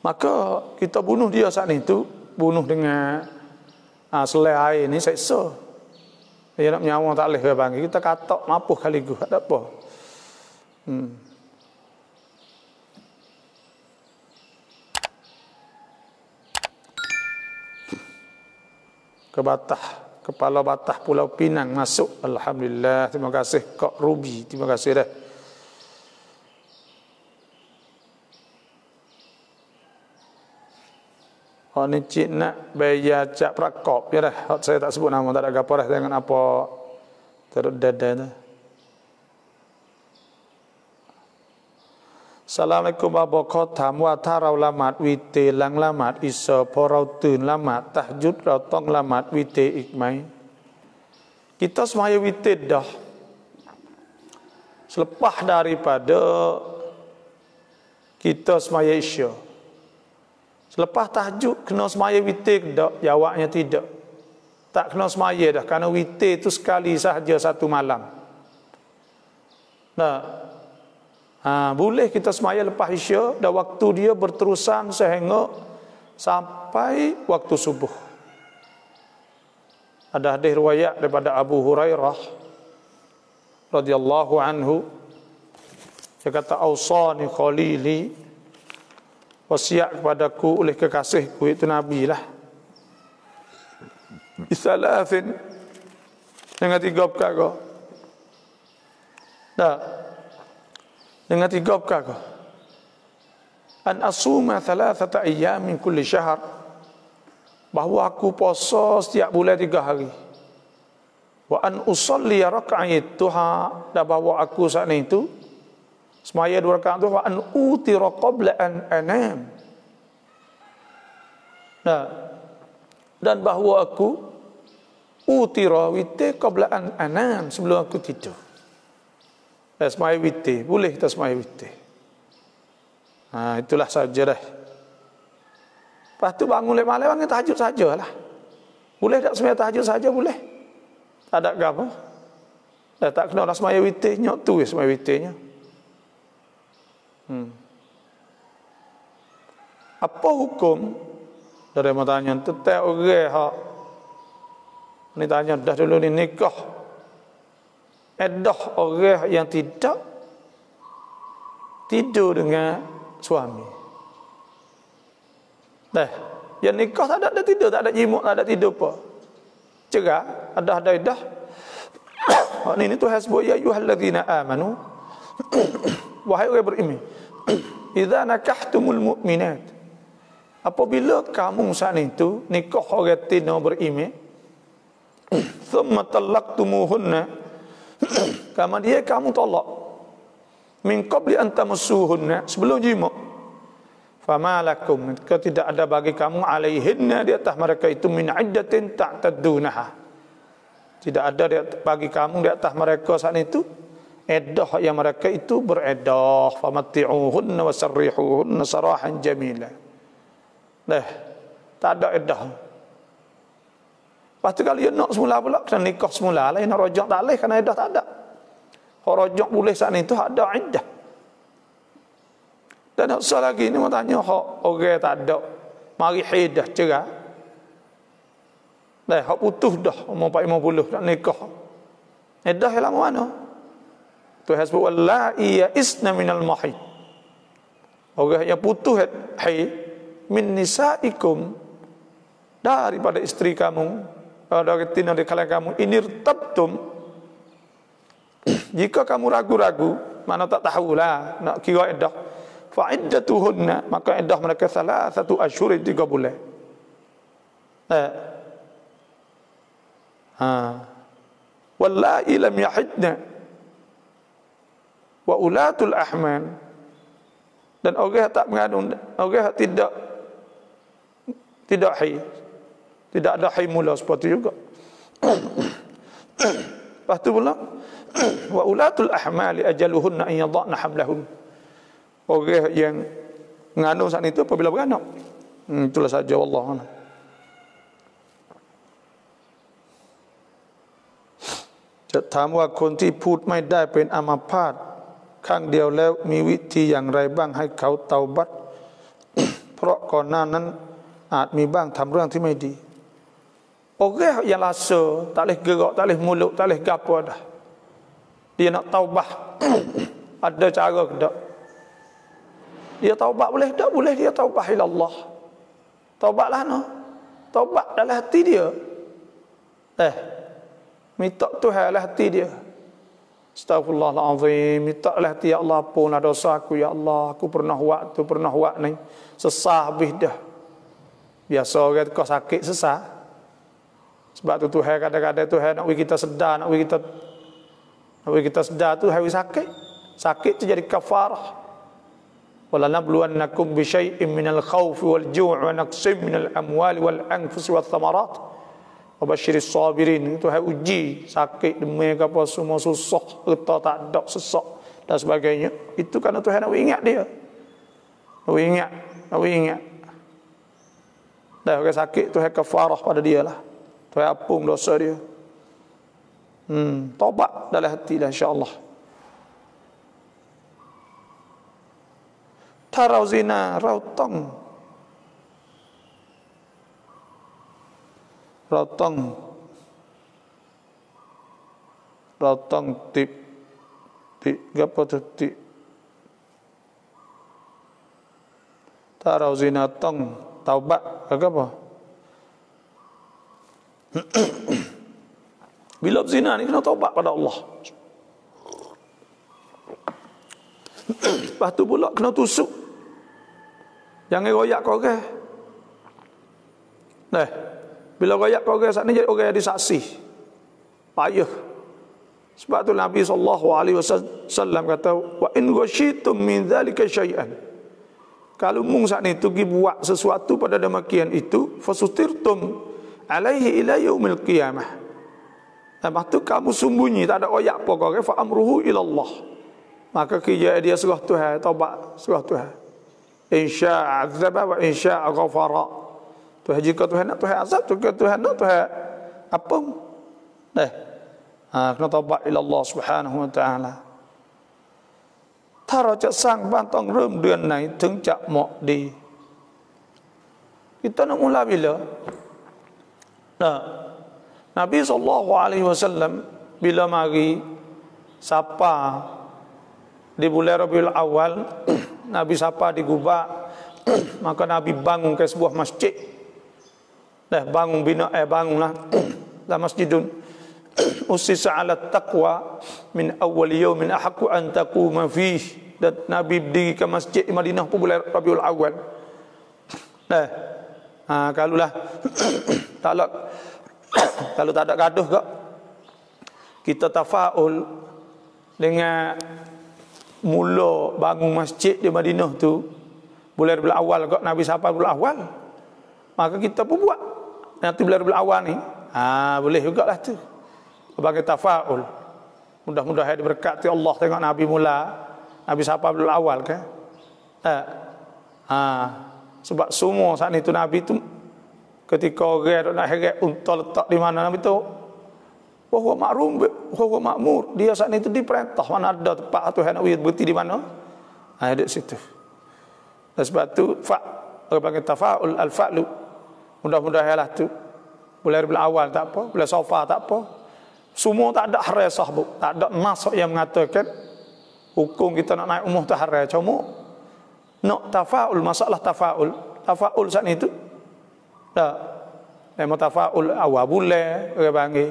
Maka kita bunuh dia saat itu Bunuh dengan uh, Selai air ini seksa Dia nak nyawa tak boleh bang. Kita katok mampu kali itu Tak apa hmm. Ke Batah Kepala Batah Pulau Pinang masuk Alhamdulillah Terima kasih Kak Ruby Terima kasih dah Oh ni cik nak bayar cak prakop ya dah. Oh, saya tak sebut nama tak ada gapo dah dengan apa terus dada tu. Assalamualaikum apa kau tham wa ta rau lamat wite lang lamat iso po rau tun lamat tahjud rau tong lamat wite ikmai. Kita semuanya wite dah. Selepas daripada kita semuanya isyur. Selepas tahajud kena semaya witir ke tak? Jawabnya tidak. Tak kena semaya dah kerana witir itu sekali sahaja satu malam. Nah. Ha, boleh kita semaya lepas isya dan waktu dia berterusan sehingga sampai waktu subuh. Ada hadis riwayat daripada Abu Hurairah radhiyallahu anhu. Dia kata, "Ausani khalili wasiat kepadaku oleh kekasihku itu Nabi lah. Isalafin dengan tiga perkara. Tak. Nah. Dengan tiga perkara. An asuma thalathata ayyam min kulli syahr bahwa aku puasa setiap bulan tiga hari. Wa an usalli raka'at tuha dah bawa aku saat itu Semaya dua rakaat tu an utira qabla an anam. Nah. Dan bahawa aku utira witi qabla an anam sebelum aku tidur. Ya, semaya witi, boleh kita semaya witi. Nah, itulah saja dah. Lepas tu bangun lepas malam bangun tahajud sajalah. Boleh tak semaya tahajud saja boleh. Tak ada gapo. Dah tak kena dah semaya witi nyok tu semaya witinya. Ya. Hmm. Apa hukum dari mau tanya tetap orang hak ni tanya dah dulu ni nikah edah eh, orang yang tidak tidur dengan suami. Dah, yang nikah tak ada, ada tidur, tak ada jimut, tak ada tidur apa. Cerah, ada ada dah. Ini ni tu hasbuya ya ayyuhallazina amanu. Wahai orang beriman. Iza nakahtumul mu'minat Apabila kamu sana itu Nikah orang tina berime Thumma talaktumuhunna Kama dia kamu tolak Min qabli anta musuhunna Sebelum jima Fama lakum Kau tidak ada bagi kamu alaihinna Di atas mereka itu min iddatin ta'tadunaha Tidak ada bagi kamu di atas mereka saat itu edah yang mereka itu beredah famatti'uhunna wasarrihuhunna sarahan jamila dah tak ada edah Lepas tu kalau you nak semula pula, kena nikah semula lah. Nak rojok tak boleh, kena edah tak ada. Kalau rojok boleh saat ni tu, ada indah. Dan nak soal lagi ni, mau tanya, kok okay, tak ada. Mari hidah cerah. Dah, kok putus dah, umur 40, nak nikah. Edah yang lama mana? Tuhan sebut wala iya isna minal mahid. Orang yang putus hai min nisaikum daripada isteri kamu ada eh, ketina di kalangan kamu inirtabtum jika kamu ragu-ragu mana tak tahulah nak kira iddah fa iddatuhunna maka iddah mereka salah satu asyur tiga bulan eh. ha wallahi lam yahidna wa ulatul ahmal dan orang yang tak mengandung orang yang tidak tidak hai tidak ada hai mula seperti juga lepas tu pula wa ulatul ahmal ajaluhunna an yadhna hamlahum orang yang mengandung saat itu apabila beranak hmm, itulah saja Allah จะถามว่าคนที่พูดไม่ได้เป็นอัมพาตข้างเดียวแล้วมีวิธีอย่างไรบ้างให้เขาเตาบัตเพราะก่อนหน้านั้นอาจมีบ้างทําเรื่องที่ไม่ดีโอเคยาลาเซตะเลกเกาะตะเลกมุลุตะเลกกาปวดดีนักเตาบัตอัดเดจาก็ได้ dia taubat boleh tak boleh dia taubat ila Allah taubatlah no taubat dalam hati dia eh minta tu hal hati dia Astagfirullahaladzim. Minta lah ya Allah pun ada aku ya Allah. Aku pernah waktu, pernah waktu ni. Sesah habis dah. Biasa kan kau sakit sesah. Sebab tu Tuhan kadang-kadang Tuhan nak kita sedar, nak kita nak kita sedar tu hari sakit. Sakit tu jadi kafar. Wala nabluwannakum bi syai'im minal khawfi wal ju'i wa naqsim minal amwali wal anfus wal thamarat. Wa basyiris sabirin itu hai uji sakit demi ke apa semua susah kita tak dok sesak dan sebagainya. Itu kan kerana Tuhan nak ingat dia. Nak ingat, nak ingat. Dah orang sakit tu hai kafarah pada dia lah. Tu hai apung dosa dia. Hmm, tobat dalam hati dah insya-Allah. Tarau rautong. rotong rotong tip tip nggak pada tip tarauzina tong taubat apa bila zina ni kena taubat pada Allah lepas tu kena tusuk jangan royak kau okay? Nah, bila rakyat kau rakyat sana jadi orang yang disaksi. Payah. Sebab itu Nabi sallallahu alaihi wasallam kata wa in ghashitum min dhalika syai'an. Kalau mung sak ni tugi buat sesuatu pada demikian itu fasutirtum alaihi ilayu yaumil qiyamah. Lepas tu kamu sembunyi tak ada oyak apa kau ke fa amruhu ila Maka kerja dia serah Tuhan, taubat serah Tuhan. Insya'a azaba wa insya'a ghafara. Tuhan jika Tuhan nak Tuhan azab tu ke Tuhan nak Tuhan apa? Eh. Ha kena taubat ila Allah Subhanahu wa taala. Tara cak sang ban tong rum deun nai teng cak mo di. Kita nak ulah bila? Nah. Nabi sallallahu alaihi wasallam bila mari sapa di bulan Rabiul Awal Nabi sapa di Gubak maka Nabi bangun ke sebuah masjid dah eh, bangun bina eh bangunlah la masjidun usisa ala taqwa min awwal min ahqqu an taquma fi dan nabi berdiri ke masjid di Madinah pun bulan Rabiul Awal dah eh, ha kalau lah tak kalau tak ada gaduh kok kita tafaul dengan mula bangun masjid di Madinah tu bulan bulan awal kok nabi siapa bulan awal maka kita pun buat nanti bulan Rabiul Awal ni ha boleh lah tu sebagai tafaul mudah-mudahan mudah diberkati Allah tengok Nabi mula Nabi siapa Rabiul Awal ke tak ha sebab semua saat itu Nabi tu ketika orang nak heret unta letak di mana Nabi tu bahawa makrum bahawa makmur dia saat itu diperintah mana ada tempat Tuhan nak berhenti di mana ha di situ dan sebab tu fa orang panggil tafaul al-fa'lu Mudah-mudahan lah tu. Boleh bila awal tak apa. Boleh sofa tak apa. Semua tak ada hari sahabat. Tak ada masuk yang mengatakan. Hukum kita nak naik umur tu hari. Cuma. Nak tafa'ul. Masalah tafa'ul. Tafa'ul saat itu tu. Tak. Lama tafa'ul awal boleh. Okey panggil.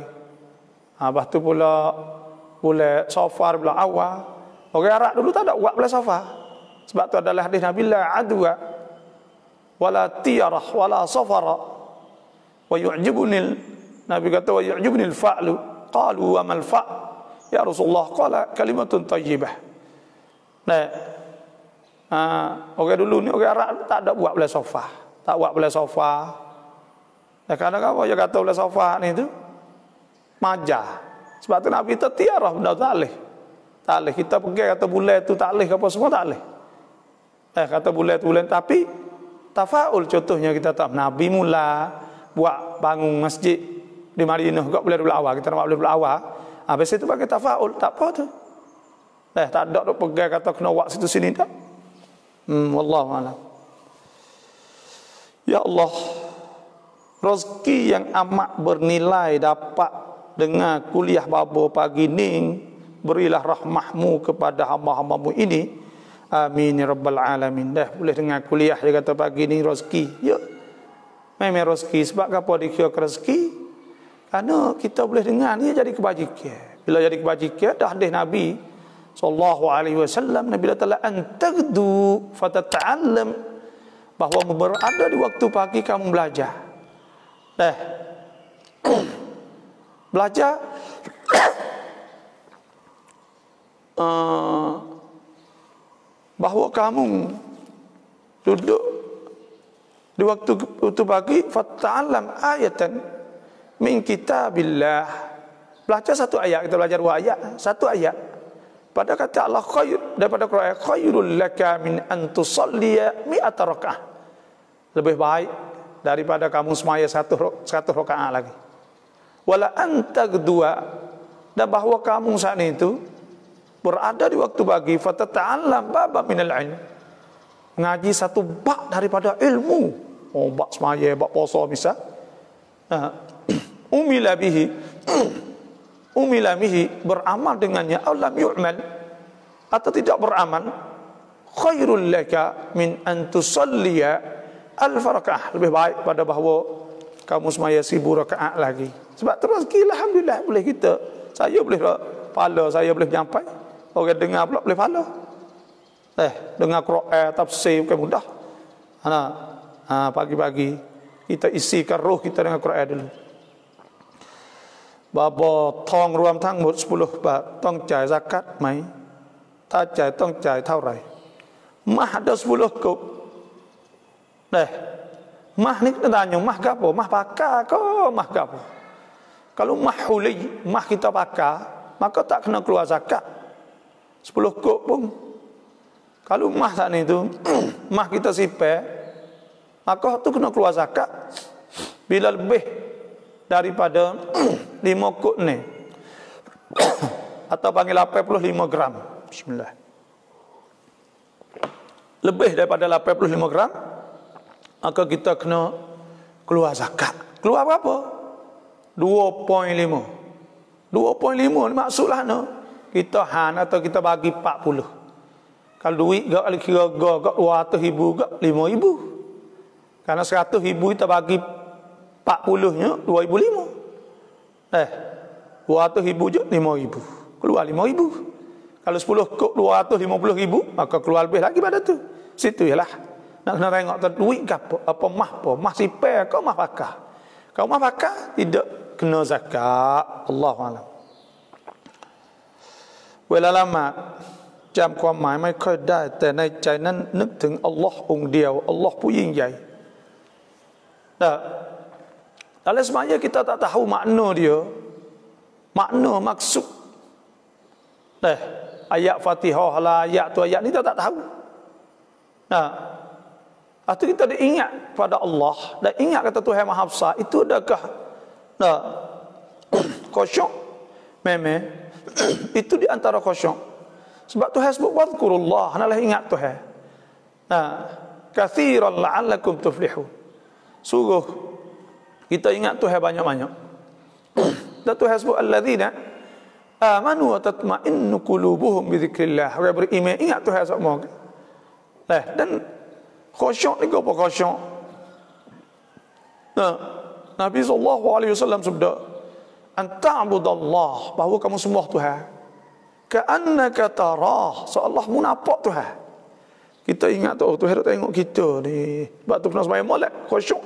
Habis tu pula. Boleh sofa pula awal. Orang okay, Arab dulu tak ada buat boleh sofa. Sebab tu adalah hadis Nabi. La adwa' wala tiarah wala safara wa yu'jibunil nabi kata wa yu'jibunil fa'lu qalu wa mal fa' ya rasulullah qala kalimatun tayyibah nah ha okay, dulu ni orang okay, Arab tak ada buat belah sofa tak buat belah sofa ya kan apa dia kata belah sofa ni tu majah sebab tu nabi tiarah benda tak leh tak leh kita pergi kata bulan tu tak leh apa semua tak leh eh kata bulan tu bulan tapi tafaul contohnya kita tahu Nabi mula buat bangun masjid di Madinah Gak boleh dulu awal kita nak boleh dulu awal habis ah, itu pakai tafaul tak apa tu eh, tak ada nak pegang kata kena buat situ sini tak hmm wallahu alam ya Allah rezeki yang amat bernilai dapat dengar kuliah babo pagi ni berilah rahmahmu kepada hamba-hambamu ini Amin ya rabbal alamin. Dah boleh dengar kuliah dia kata pagi ni rezeki. Ya. Memang rezeki sebab apa dikira ke rezeki? Karena kita boleh dengar ni jadi kebajikan. Bila jadi kebajikan dah deh Nabi sallallahu alaihi wasallam Nabi taala antagdu fatata'allam bahawa berada di waktu pagi kamu belajar. Dah. belajar uh, bahawa kamu duduk di waktu waktu pagi fata'alam ayatan min kitabillah belajar satu ayat kita belajar dua ayat satu ayat pada kata Allah khair daripada Quran khairul laka min an tusalli mi'at rakaat lebih baik daripada kamu semaya satu satu rakaat lagi wala anta dua dan bahawa kamu saat itu berada di waktu pagi fatata'allam baba minal ilm ngaji satu bab daripada ilmu oh bab semaya bab puasa misal nah ha. umila bihi umila bihi beramal dengannya Allah yu'mal atau tidak beramal khairul laka min an tusalliya al farakah lebih baik pada bahawa kamu semaya sibuk rakaat lagi sebab terus alhamdulillah boleh kita saya boleh pala saya boleh nyampai Orang dengar pula boleh pahala. Eh, dengar Quran, tafsir bukan mudah. Ha, ha, pagi-pagi kita isikan roh kita dengan Quran dulu. Bapa tong ruam tang mut 10 bat, tong jai zakat mai. Ta jai tong jai tau rai. Mah ada 10 kup. deh. mah ni kita tanya, mah gapo? Mah pakar ke? Mah gapo? Kalau mah huli, mah kita pakar, maka tak kena keluar zakat. Sepuluh kok pun Kalau mah saat itu Mah kita sipek Maka tu kena keluar zakat Bila lebih Daripada lima kok ni Atau panggil 85 gram Bismillah Lebih daripada 85 gram Maka kita kena Keluar zakat Keluar berapa? 2.5 2.5 ni maksud no? kita han atau kita bagi 40. Kalau duit gak alik kira gak gak ratus ribu gak lima ribu. Karena seratus ribu kita bagi empat puluhnya dua ribu lima. Eh, dua ratus ribu je lima ribu. Keluar lima ribu. Kalau sepuluh kok dua atau lima puluh ribu, maka keluar lebih lagi pada tu. Situ ialah. Nak kena tengok tu duit ke apa, apa mah apa, mah sipir, kau mah pakar. Kau mah pakar, tidak kena zakat. Allah Allah. เวลาละหมาดจำความหมายไม่ค่อยได้แต่ในใจนั้นนึกถึงอัลลอฮ์องเดียวอัลลอฮ์ผู้ยิ่งใหญ่แต่แต่ละสมัยเราไม่รู้มันโนเดียวมันโนมักสุขเด้อายะฟาติฮะฮลาอายะตัวอายะนี้เราไม่รู้นะ Atau kita diingat pada Allah dan ingat kata Tuhan Maha Besar itu adakah nah khusyuk meme itu di antara khusyuk. Sebab Tuhan sebut wadhkurullah, hendaklah ingat Tuhan. Nah, kathiran la'allakum tuflihu. Sungguh kita ingat Tuhan banyak-banyak. Dan Tuhan sebut alladzina amanu wa tatma'innu qulubuhum bi dzikrillah. Orang beriman ingat Tuhan semua. Nah, eh, dan khusyuk ni apa khusyuk? Nah, Nabi sallallahu alaihi wasallam sebut an ta'budallah bahawa kamu sembah Tuhan ka'annaka tarah seolah mu nampak Tuhan kita ingat tu oh, Tuhan tengok kita ni sebab tu kena sembah molek khusyuk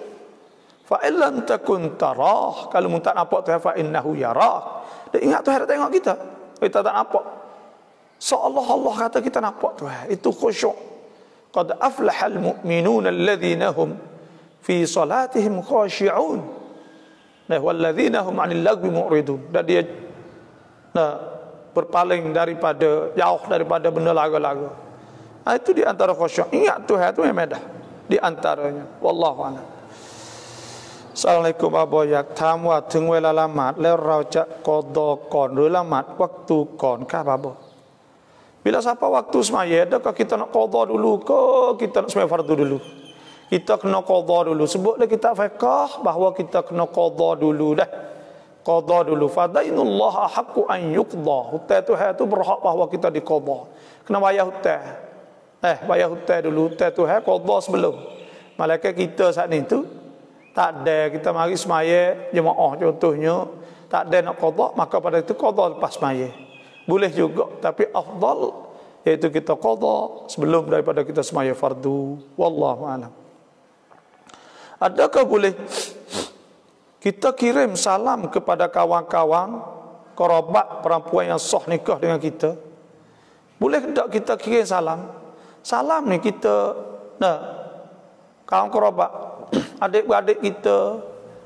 fa'ilan illan takun tarah kalau mu tak nampak Tuhan fa innahu yarah dia ingat Tuhan tengok kita kita eh, tak nampak seolah Allah kata kita nampak Tuhan itu khusyuk qad aflahal mu'minun alladhina hum fi salatihim khashi'un Nah, walladzina hum 'anil lagwi mu'ridun. Dan dia nah berpaling daripada jauh daripada benda lagu-lagu. Nah, itu di antara khusyuk. Ingat Tuhan itu yang medah di antaranya. Wallahu a'lam. Assalamualaikum abah Yak Tham wa teng wela lamat Lalu rau cak kodo kon lamat waktu kon Kah babo Bila siapa waktu semaya Adakah kita nak kodo dulu Kau kita nak semaya fardu dulu kita kena qadha dulu sebutlah kita fiqh bahawa kita kena qadha dulu dah qadha dulu fadainullah haqqu an yuqdha hutang tuhan tu berhak bahawa kita diqadha kena bayar hutang eh bayar hutang dulu tu tuhan qadha sebelum malaikat kita saat ni tu tak ada kita mari semaya jemaah contohnya tak ada nak qadha maka pada itu qadha lepas semaya boleh juga tapi afdal iaitu kita qadha sebelum daripada kita semaya fardu wallahu alam Adakah boleh kita kirim salam kepada kawan-kawan kerabat perempuan yang soh nikah dengan kita? Boleh tak kita kirim salam? Salam ni kita nah kawan kerabat adik adik kita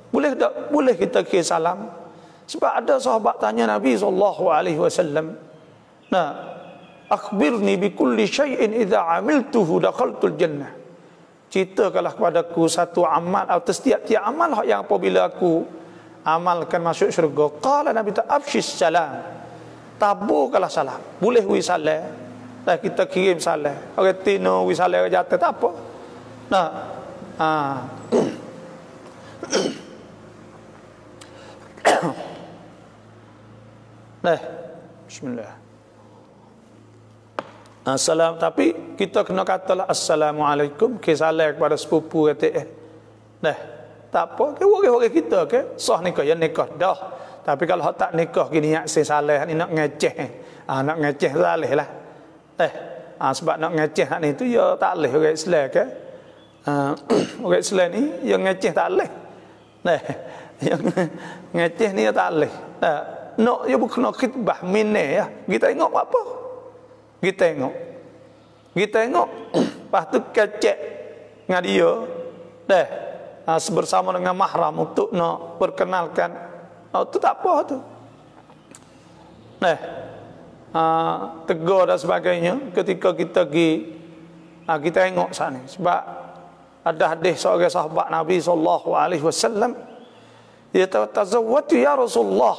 boleh tak boleh kita kirim salam? Sebab ada sahabat tanya Nabi sallallahu alaihi wasallam. Nah, akhbirni bi kulli shay'in idza amiltuhu dakhaltul jannah ceritakanlah kepada aku satu amal atau setiap tiap amal lah yang apabila aku amalkan masuk syurga kala Nabi tu abshis salam tabukalah salam boleh hui salam dah kita kirim salam orang okay, tino hui salam jatuh tak apa nah ha. nah eh, bismillah Assalam ah, tapi kita kena katalah assalamualaikum ke salam kepada sepupu kata eh. Dah. Tak apa ke okay, okay, kita ke. Okay. Sah nikah ya nikah dah. Tapi kalau hak tak nikah gini niat si salah ni nak ngeceh. Ah nak ngeceh salah lah. Eh. Ah sebab nak ngeceh hak ni tu ya tak leh orang Islam ke. Ah orang Islam ni yang ngeceh tak leh. Nah. Yang ngeceh ni ya tak leh. Tak. Nak ya bukan khitbah minne ya. Kita ingat apa? Gi tengok. Gi tengok. Lepas tu kecek dengan dia. Dah. Ha, bersama dengan mahram untuk nak perkenalkan. Oh, tu tak apa tu. Dah. Ha, tegur dan sebagainya ketika kita pergi kita ha, tengok sana sebab ada hadis seorang sahabat Nabi SAW. alaihi wasallam dia ya Rasulullah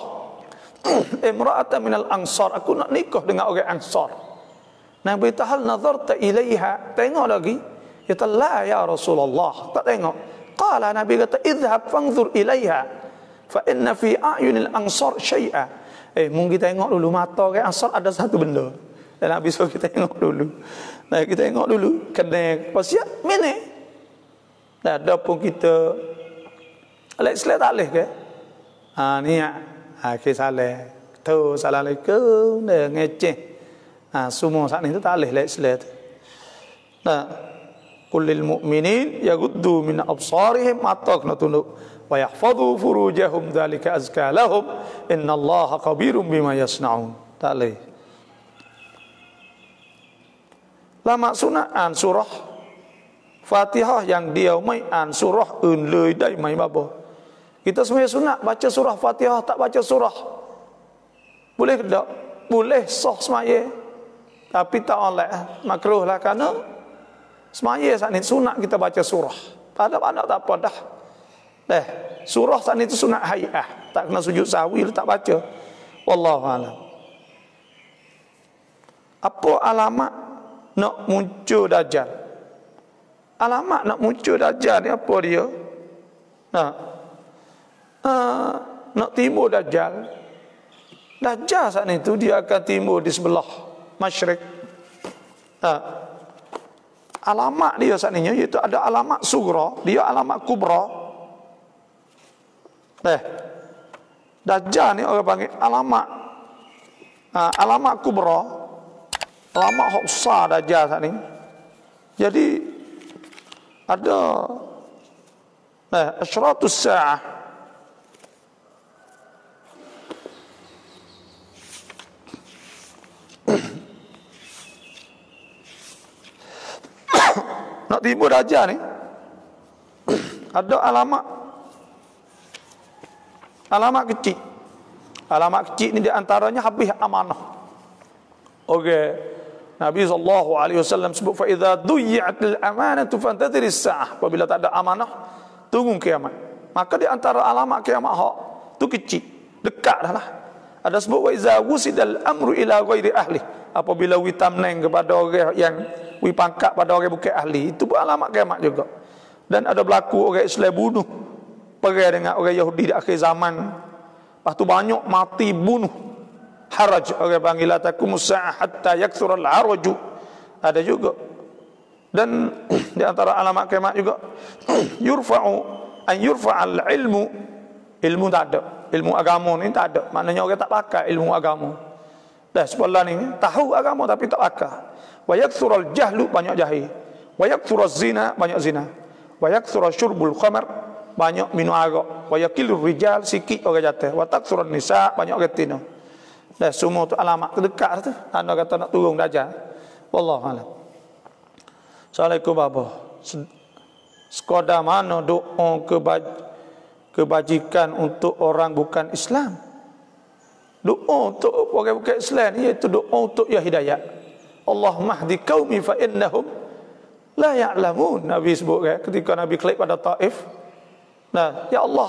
imra'atan min al-ansar aku nak nikah dengan orang ansar Nabi tahal nazar ta ilaiha Tengok lagi Kata la ya Rasulullah Tak tengok Qala Nabi kata Idhab fangzur ilaiha Fa inna fi a'yunil ansar syai'a Eh mungkin tengok dulu mata ke ansar ada satu benda Dan Nabi suruh kita tengok dulu Nah kita tengok dulu Kena pasiat Mene Dah ada pun kita Alik selai tak alih ke Haa ah, ni ya Haa kisah alih Tuh assalamualaikum ngeceh Ha, semua saat ini tak boleh lihat selat. Nah, kulil mu'minin yaguddu min absarihim mata na tunuk. Wa yahfadu furujahum dalika azka lahum inna allaha kabirum bima yasna'un. Tak boleh. Lama sunat an surah Fatihah yang dia mai an surah un lei dai mai babo. Kita semua sunat baca surah Fatihah tak baca surah. Boleh tak? Boleh sah semaya. Tapi tak oleh makruh lah kerana semaya saat ini sunat kita baca surah. Pada mana tak apa dah. Eh, surah saat itu sunat hayah. Tak kena sujud sahwi, lah, tak baca. Wallahu alam. Apa alamat nak muncul dajjal? Alamat nak muncul dajjal ni apa dia? Nah. Uh, nak timbul dajjal. Dajjal saat itu dia akan timbul di sebelah masyrik. Ha. Alamat dia saat ini, iaitu ada alamat Sugro, dia alamat Kubro, Eh. Dajjal ni orang panggil alamat. Ha, alamat kubra. Alamat hoksa Dajjal saat ini. Jadi, ada... Eh, asyaratus sa'ah nak terima raja ni ada alamat alamat kecil alamat kecil ni di antaranya habis amanah okey Nabi saw. alaihi wasallam sebut fa idza amanah tu fantadhiris sa'ah apabila tak ada amanah tunggu kiamat maka diantara antara alamat kiamat hak tu kecil dekat dah lah ada sebut wa iza wusidal amru ila ghairi ahli. Apabila witam neng kepada orang yang wi pangkat pada orang bukan ahli, itu pun alamat kiamat juga. Dan ada berlaku orang Islam bunuh perang dengan orang Yahudi di akhir zaman. Lepas tu banyak mati bunuh. Haraj orang panggil atakum sa'a hatta yakthur al -haraju. Ada juga. Dan di antara alamat kiamat juga yurfa'u an yurfa'al ilmu ilmu tak ada ilmu agama ni tak ada. Maknanya orang tak pakai ilmu agama. Dah sebelah ni tahu agama tapi tak pakai. Wa yakthuru al-jahlu banyak jahil. Wa yakthuru zina banyak zina. Wa yakthuru syurbul khamar banyak minum arak. Wa yakilu rijal sikit orang jatuh. Wa taksuru nisa banyak orang tino. Dah semua tu alamat terdekat tu. Tanda kata nak turun dajal. Wallahu a'lam. Assalamualaikum babo. Skoda mana doa kebajikan kebajikan untuk orang bukan Islam. Doa untuk orang bukan Islam iaitu doa untuk ya hidayah. Allah mahdi kaumi fa innahum la ya'lamun. Nabi sebut kan ketika Nabi klik pada Taif. Nah, ya Allah,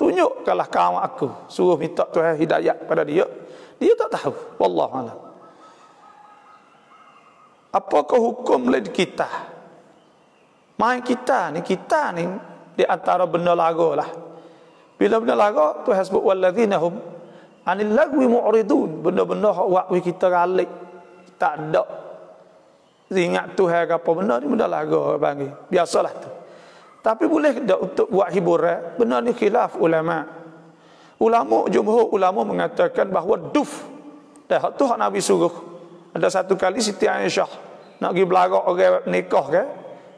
tunjukkanlah kaum aku. Suruh minta Tuhan hidayah pada dia. Dia tak tahu. Wallahu a'lam. Apakah hukum lain kita? Main kita ni, kita ni di antara benda lagu lah. Bila benda lagu tu hasbu walladzina hum anil lagwi mu'ridun benda-benda hak wakwi kita ralik tak ada ingat Tuhan ke apa benda ni benda lagu panggil biasalah tu tapi boleh tak untuk buat hiburan benda ni khilaf ulama ulama jumhur ulama mengatakan bahawa duf dah tu hak nabi suruh ada satu kali Siti Aisyah nak pergi belarak orang nikah ke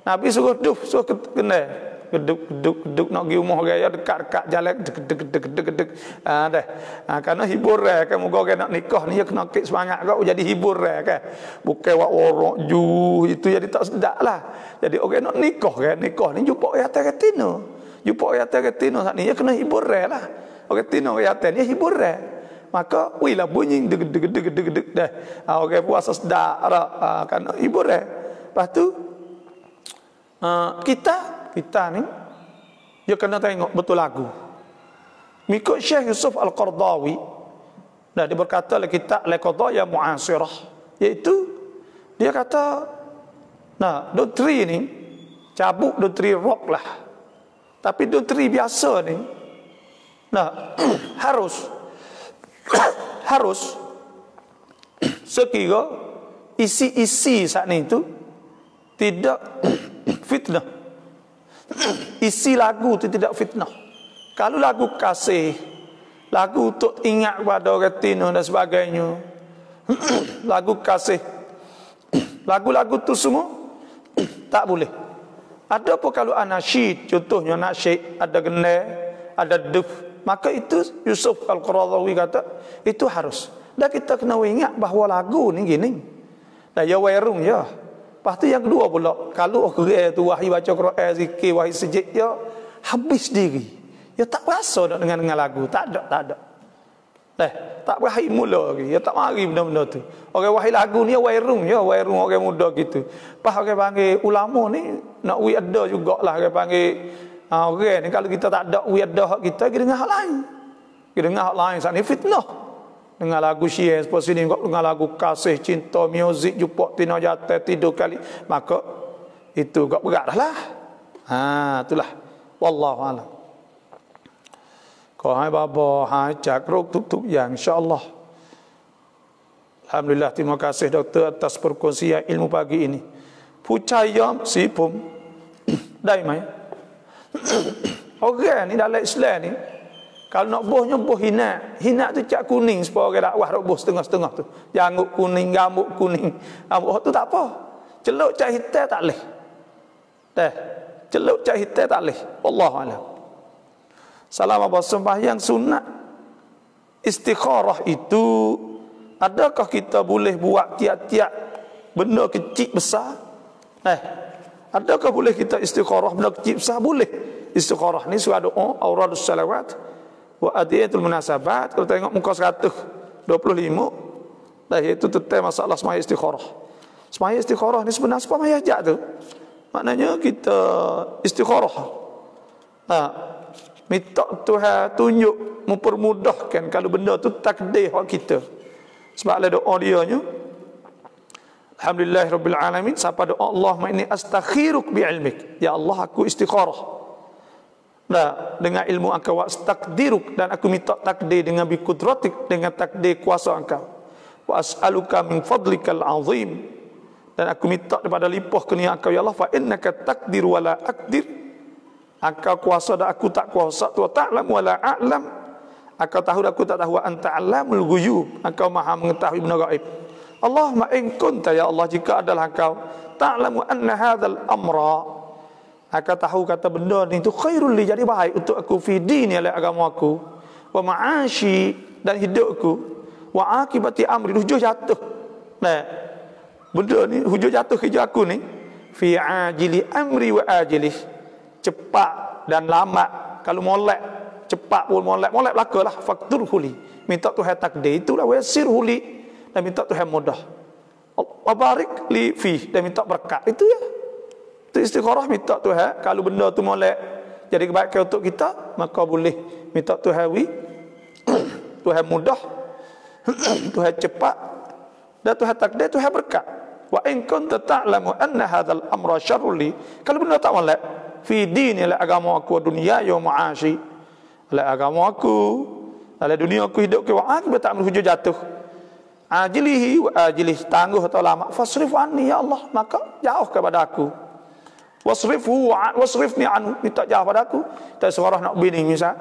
nabi suruh duf suruh kena geduk geduk geduk nak pergi rumah orang dekat-dekat jalan geduk geduk geduk geduk geduk ha deh ha kerana hibur eh kan muka orang nak nikah ni ya kena kek semangat kau jadi hibur eh kan bukan wak orok ju itu jadi tak sedap lah jadi orang nak nikah kan nikah ni jumpa orang atas jumpa orang atas retina ni kena hibur eh lah orang retina orang atas ni hibur eh maka wih lah bunyi deg deg deg deg deg dah, orang puasa sedap lah ha, hibur eh lepas tu Ah, kita kita ni dia kena tengok betul lagu. Mikut Syekh Yusuf Al-Qardawi dah dia berkata la kita la qada ya muasirah iaitu dia kata nah doktri ni cabuk doktri rock lah. Tapi doktri biasa ni nah harus harus sekiranya isi-isi saat ni itu tidak fitnah. Isi lagu tu tidak fitnah. Kalau lagu kasih, lagu untuk ingat kepada orang tino dan sebagainya. lagu kasih. Lagu-lagu tu semua tak boleh. Ada apa kalau anasyid, contohnya nasyid, ada gene, ada duf, maka itu Yusuf Al-Qaradawi kata itu harus. Dan kita kena ingat bahawa lagu ni gini. Dan ya wairung ya. Lepas tu yang kedua pula, kalau oh, kerja tu wahyu baca Quran, zikir, wahyu sejik ya, habis diri. Ya tak rasa dengan, dengan dengan lagu, tak ada, tak ada. Eh, tak berhari mula lagi. Ya tak mari benda-benda tu. Orang okay, wahai lagu ni wairung ya, wairung orang muda gitu. Pas orang panggil ulama ni nak we ada jugaklah orang okay, panggil ah, orang ni kalau kita tak ada we ada kita, kita dengar hak lain. Kita dengar hak lain sat ni fitnah dengar lagu syair sebab sini kau dengar lagu kasih cinta muzik jumpa pina jatuh tidur kali maka itu kau berat dah lah ha itulah wallahu alam kau hai babo hai cakruk tuk tuk yang insyaallah alhamdulillah terima kasih doktor atas perkongsian ilmu pagi ini percaya si pum dai mai orang ni dalam Islam ni kalau nak boh nyembuh hina, hina tu cak kuning sebab orang dakwah nak buh setengah-setengah tu. Janguk kuning, gamuk kuning. Rambut oh, tu tak apa. Celuk cak hitam tak leh. Teh. Celuk cak hitam tak leh. Allah alam. Salam apa yang sunat istikharah itu adakah kita boleh buat tiap-tiap benda kecil besar? Eh. Adakah boleh kita istikharah benda kecil besar? Boleh. Istikharah ni surah doa, oh, aurad salawat wa adiyatul munasabat kalau tengok muka 125 dah itu tetap masalah semaya istikharah semaya istikharah ni sebenarnya apa maya ajak tu maknanya kita istikharah ha minta Tuhan tunjuk mempermudahkan kalau benda tu takdir hak kita sebab ada doa dia nya Alhamdulillah Rabbil Alamin Siapa doa Allah Ma'ini astakhiruk bi'ilmik Ya Allah aku istikharah Nah, dengan ilmu engkau wa takdiruk dan aku minta takdir dengan bi kudratik dengan takdir kuasa engkau. Wa as'aluka min fadlikal azim. Dan aku minta daripada limpah kurnia engkau ya Allah fa innaka takdir wa la aqdir. Engkau kuasa dan aku tak kuasa tu ta'lam wa la a'lam. Engkau tahu dan aku tak tahu anta alamul ghuyub. Engkau Maha mengetahui benda gaib. Allahumma in kunta ya Allah jika adalah engkau ta'lamu anna hadzal amra Aku tahu kata benda ni tu khairul li jadi baik untuk aku fi dini oleh agama aku wa ma'ashi dan hidupku wa akibati amri hujur jatuh. Nah. Benda ni hujur jatuh kerja aku ni fi ajili amri wa ajili cepat dan lama. kalau molek cepat pun molek molek belakalah faktur huli minta tu Tuhan takdir itulah wa sir huli dan minta tu mudah. Wa barik li fi dan minta berkat itu ya. Itu istikharah minta Tuhan kalau benda tu molek jadi ke untuk kita maka boleh minta Tuhan wi Tuhan mudah Tuhan cepat dan Tuhan takdir Tuhan berkat wa in kunta ta'lamu anna hadzal amra syarrul kalau benda tak molek fi dini la agama aku dunia yo ya ma'ashi la agama aku la dunia aku hidup ke wa'ak betak menuju jatuh ajlihi wa ajlih tangguh atau lama fasrif anni ya Allah maka jauh kepada aku wasrifhu ni anu minta jauh pada aku kita suruh nak bini misal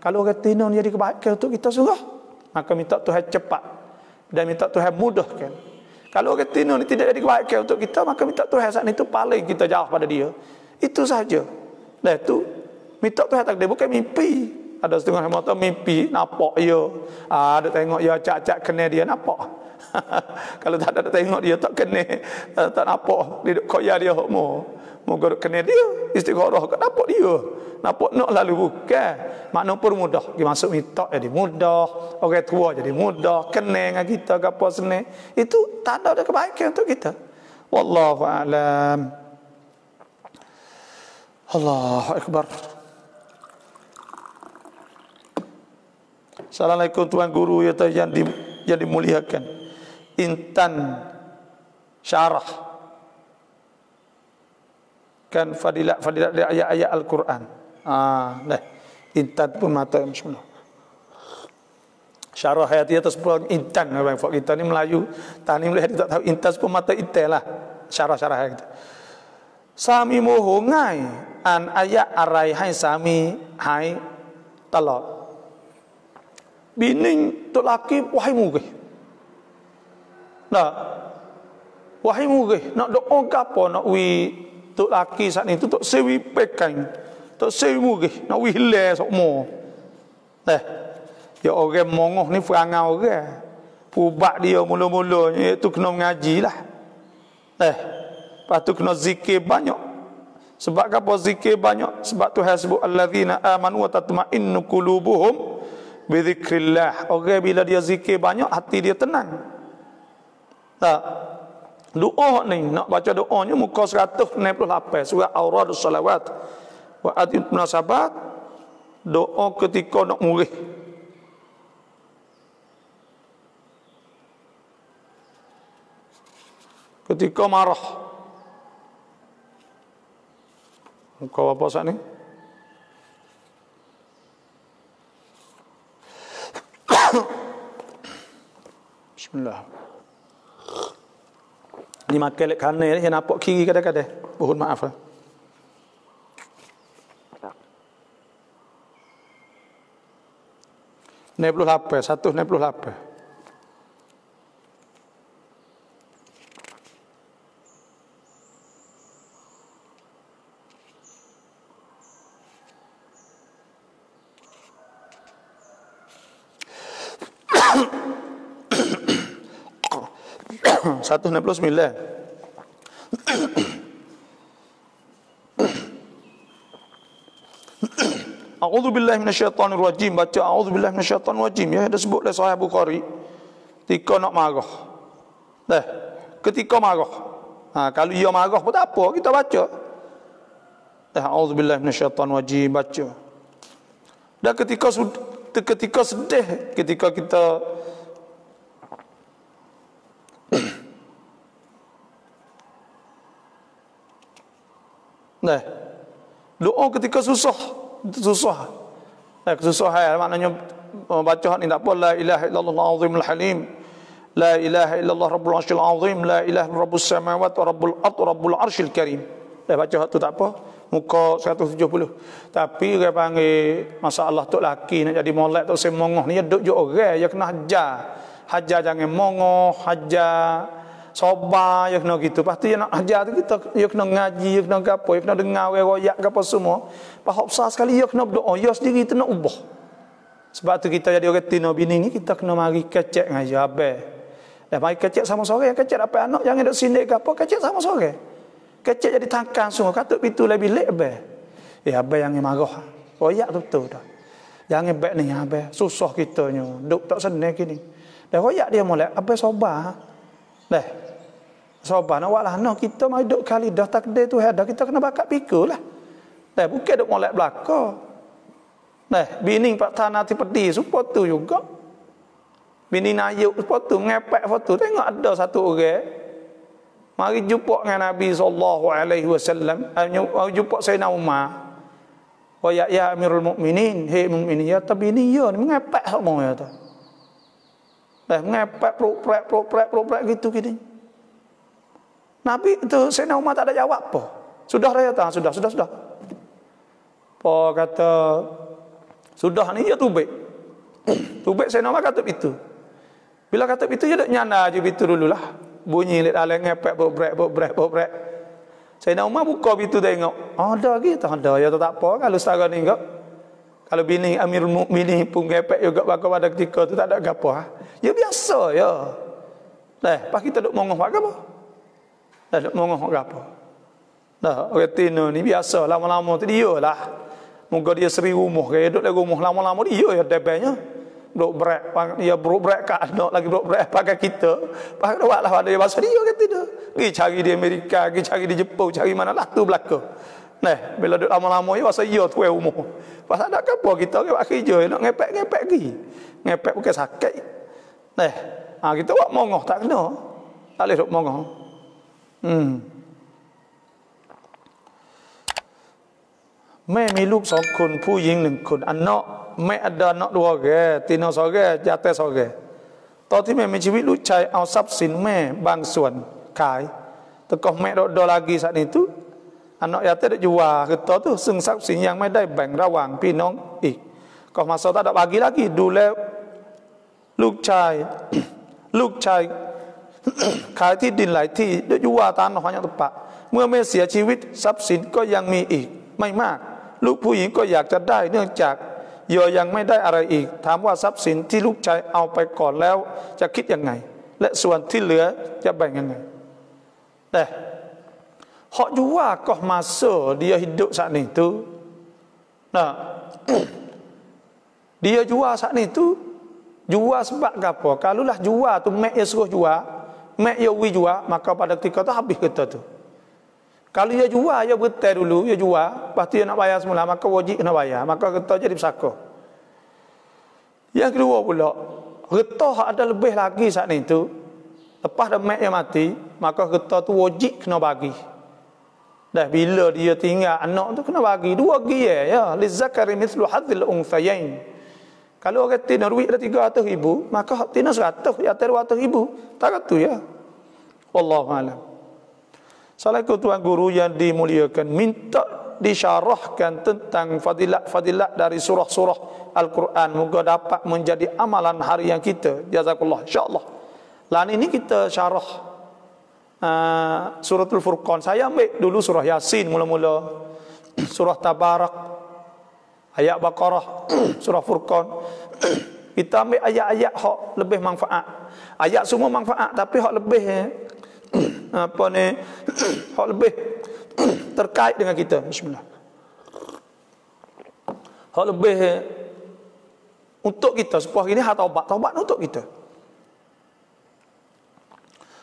kalau kata ini jadi kebaikan untuk kita suruh maka minta Tuhan cepat dan minta Tuhan mudahkan kalau kata ini tidak jadi kebaikan untuk kita maka minta Tuhan saat itu paling kita jauh pada dia itu saja dan itu minta Tuhan takdir bukan mimpi ada setengah yang mata mimpi nampak ya ah, ada tengok ya cak-cak kena dia nampak kalau tak ada tengok dia tak kena ah, tak nampak dia koyak dia hukmur Moga kena dia istiqoroh kat dapat dia. Nampak nak lalu bukan. Makna pun mudah. Dia masuk minta jadi mudah. Orang tua jadi mudah. Kena dengan kita ke apa sini. Itu tanda ada kebaikan untuk kita. Wallahu a'lam. Allah akbar. Assalamualaikum tuan guru ya tuan di, yang dimuliakan. Intan syarah kan fadilat-fadilat dari ayat-ayat Al-Quran. Ha, dah. Intan pun mata yang macam Syarah hayati atas pulau Intan. Bang. kita ni Melayu, tak ni melihat, tak tahu. Intan pun mata intan lah. Syarah-syarah hayati. Sami muhu ngai an ayat arai hai sami hai talak. Bini tu laki wahai mugi. Nah, wahai mugi. Nak doa ke apa? Nak wi tok laki saat ni tok sewi pekan tok sewi mugi nak wi hile sokmo eh ya orang mongoh ni perangai orang pubak dia mula-mula itu kena mengaji lah eh patu kena zikir banyak sebab apa zikir banyak? Sebab tu sebut alladzina amanu wa tatma'innu qulubuhum bi dzikrillah. Orang bila dia zikir banyak, hati dia tenang. Tak? Doa ni nak baca doanya muka 168 surat Al-Radus Salawat. Wa adin munasabat doa ketika nak murih. Ketika marah. muka apa saat ni? Ni makan kerana ni yang nampak kiri kadang-kadang. Mohon maaf lah. Ni perlu satu ni perlu A'udzu billahi minasyaitonir rajim. Baca a'udzu billahi minasyaitonir rajim ya. Dah sebut dah Sahih Bukhari. Ketika nak marah. Dah. Ketika marah. Ha, kalau ia marah pun tak apa, kita baca. Dah a'udzu billahi minasyaitonir rajim baca. Dah ketika ketika sedih, ketika kita Nah. Doa ketika susah, susah. Nah, eh, kesusahan maknanya baca hak ni tak apa la ilaha illallah azimul halim. La ilaha illallah rabbul arsyil azim, la ilaha rabbus samawati wa rabbul ard wa rabbul arsyil karim. Nah, eh, baca hak tu tak apa. Muka 170. Tapi dia panggil masalah tu laki nak jadi molek tok semongoh ni duk jo orang ya kena hajar. Hajar jangan mongoh, hajar soba yo kena gitu pasti yo nak ajar kita yo kena ngaji yo kena gapo yo kena dengar we royak gapo semua pahop sah sekali yo kena berdoa yo sendiri tu nak ubah sebab tu kita jadi orang tino bini ni kita kena mari kecek ngaji Abeh. Eh, dah mari kecek sama sore yang kecek apa anak jangan dok sindik gapo kecek sama sore kecek jadi tangkang semua kata pintu lebih lek abe ya eh, abe yang marah royak tu betul dah Jangan baik ni abeh susah kitanya duk tak senang kini dah royak dia mulai Abeh sobah Dah, Soban awaklah noh kita mai duk kali dah takde tu ada kita kena bakat pikul lah. Tak bukan duk molek belaka. Nah, bini pak tanah ti pedi support tu juga. Bini nayuk support tu ngepek tu tengok ada satu orang mari jumpa dengan Nabi SAW. alaihi wasallam, eh, mari jumpa Sayyidina Umar. Wa oh, ya ya Amirul Mukminin, hei mukminin ya tapi ini ya ni mengepek sama ya tu. Eh mengepek prok prok prok prok gitu gini. Gitu. Nabi itu Sayyidina Umar tak ada jawab apa. Sudah raya tak? Sudah, sudah, sudah. Apa kata sudah ni ya tubik. tubik Sayyidina Umar kata itu. Bila kata itu ya nyana aja itu dululah. Bunyi lek aleng ngepek bok brek bok brek bok brek. Sayyidina Umar buka itu tengok. oh Ada lagi tak ada ya tak apa kalau setara ni enggak. Kalau bini Amir Mukmini pun ngepek juga bako pada ketika tu tak ada gapo ha. Ah. Ya biasa ya. Lah, pas kita duk mongoh apa? Lalu mengoh apa? Dah, orang tino ni biasa lama-lama tu dia lah. Muka dia seri rumah ke hidup lagi rumah lama-lama dia ya depannya. Brok berak, pang dia brok brek kat anak lagi brok berak. pakai kita. Pak buatlah ada bahasa dia kata dia. Pergi cari di Amerika, pergi cari di Jepun, cari mana lah tu belaka. Nah, bila duduk lama-lama ya bahasa dia tu umur. Pasal nak apa kita ke buat kerja nak ngepek-ngepek lagi. Ngepek bukan sakit. Nah, ha, kita buat mongoh tak kena. Tak boleh duduk mongoh. แม่มีลูกสองคน ผู้หญิงหนึ่งคนอันเนาะแม่อดานเนาะดัวแกตีนอสอแกยาแต่สอแกตอนที่แม่มีชีวิตลูกชายเอาทรัพย์สินแม่ บางส่วนขายแต่ก็แม่ดอลากีสันนี้ตุอันเนาะยาแต่้ยู่ว่าคือตอนี่ซึ่งทรัพย์สินยังไม่ได้แบ่งระหว่าง พี่น้องอีก ก็มาสอดาบากีลากีดูแลลูกชาย ลูกชายขายที่ดินหลายที่ด้วยยุวาตานหอนยังตปะเมื่อไม่เสียชีวิต ทรัพย์สินก็ยังมีอีก ไม่มากลูกผู้หญิงก็อยากจะได้ เนื่องจากโยยังไม่ได้อะไรอีก ถามว่าทรัพย์สินที่ลูกชายเอาไปก่อนแล้ว จะคิดยังไง และส่วนที่เหลือจะแบ่งยังไงแต่ hak j u a า k a อ masa d ิ a ุ i d นด saat ni ด u nah dia jual saat ni tu j u a บ sebab a p ก k a l a u l a ่ j ่ a l ุ u ม a k เ i a s u r u ู่ว่า Mak ia ui jual, maka pada ketika tu habis kereta tu. Kalau ia jual, ia bertai dulu, ia jual. Lepas tu ia nak bayar semula, maka wajib kena bayar. Maka kereta jadi bersaka. Yang kedua pula, kereta ada lebih lagi saat ni tu. Lepas dah mak yang mati, maka kereta tu wajib kena bagi. Dah bila dia tinggal anak tu kena bagi. Dua gigi ya. Lizakari mislu hadzil unfayain. Lizakari kalau orang tina ruwi ada tiga atas ribu, maka hak tina seratus, ya atas dua ribu. Tak kata ya. Wallahualam. Assalamualaikum Tuan Guru yang dimuliakan. Minta disyarahkan tentang fadilat-fadilat dari surah-surah Al-Quran. Moga dapat menjadi amalan hari yang kita. Jazakullah. InsyaAllah. Lain ini kita syarah uh, suratul furqan. Saya ambil dulu surah Yasin mula-mula. Surah Tabarak ayat Baqarah surah Furqan kita ambil ayat-ayat hak lebih manfaat ayat semua manfaat tapi hak lebih eh, apa ni hak lebih terkait dengan kita bismillah hak lebih eh, untuk kita sebuah ini hak taubat taubat untuk kita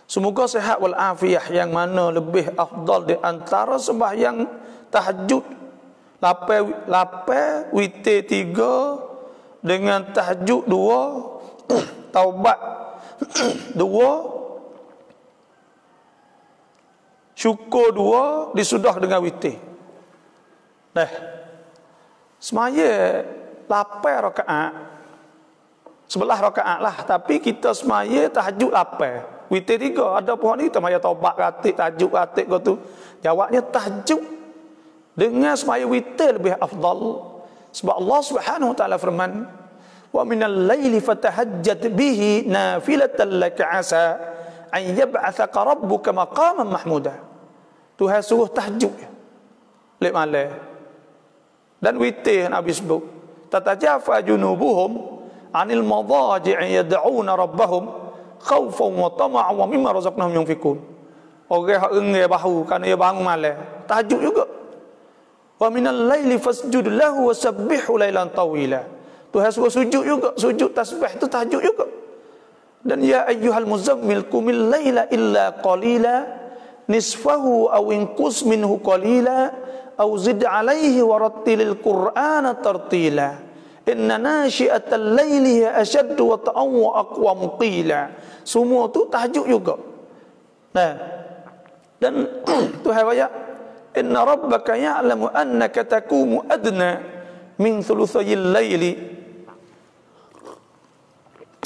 Semoga sehat wal afiah yang mana lebih afdal di antara yang tahajud Lapan, lapan, witir tiga Dengan tahajud dua Taubat dua Syukur dua Disudah dengan witir Nah Semaya Lapan rakaat Sebelah rakaat lah Tapi kita semaya tahajud lapan Witir tiga Ada pohon ni kita maya taubat katik Tahajud ratik kau tu Jawabnya tahajud dengan sembahyang witir lebih afdal sebab Allah Subhanahu taala firman wa minal laili fatahajjat bihi nafilatan lak asa an yab'athaka rabbuka maqaman mahmuda Tuhan suruh tahajud lek malam dan witir Nabi sebut tatajafa junubuhum anil madaji'i yad'una rabbahum khaufan wa tama'an wa mimma razaqnahum yunfikun orang hak ngeh bahu kerana ia bangun malam tahajud juga Wa minal laili fasjud lahu wa sabbihu lailan tawila. Tuhan suruh sujud juga, sujud tasbih tu tahajud juga. Dan ya ayyuhal muzammil qumil laila illa qalila nisfahu aw inqus minhu qalila aw zid alaihi wa rattilil qur'ana tartila. Inna nashi'atal laili hiya ashaddu wa ta'awwa aqwa muqila. Semua tu tahajud juga. Nah. Dan Tuhan wayak إن ربك يعلم أنك تقوم أدنى من ثلثي الليل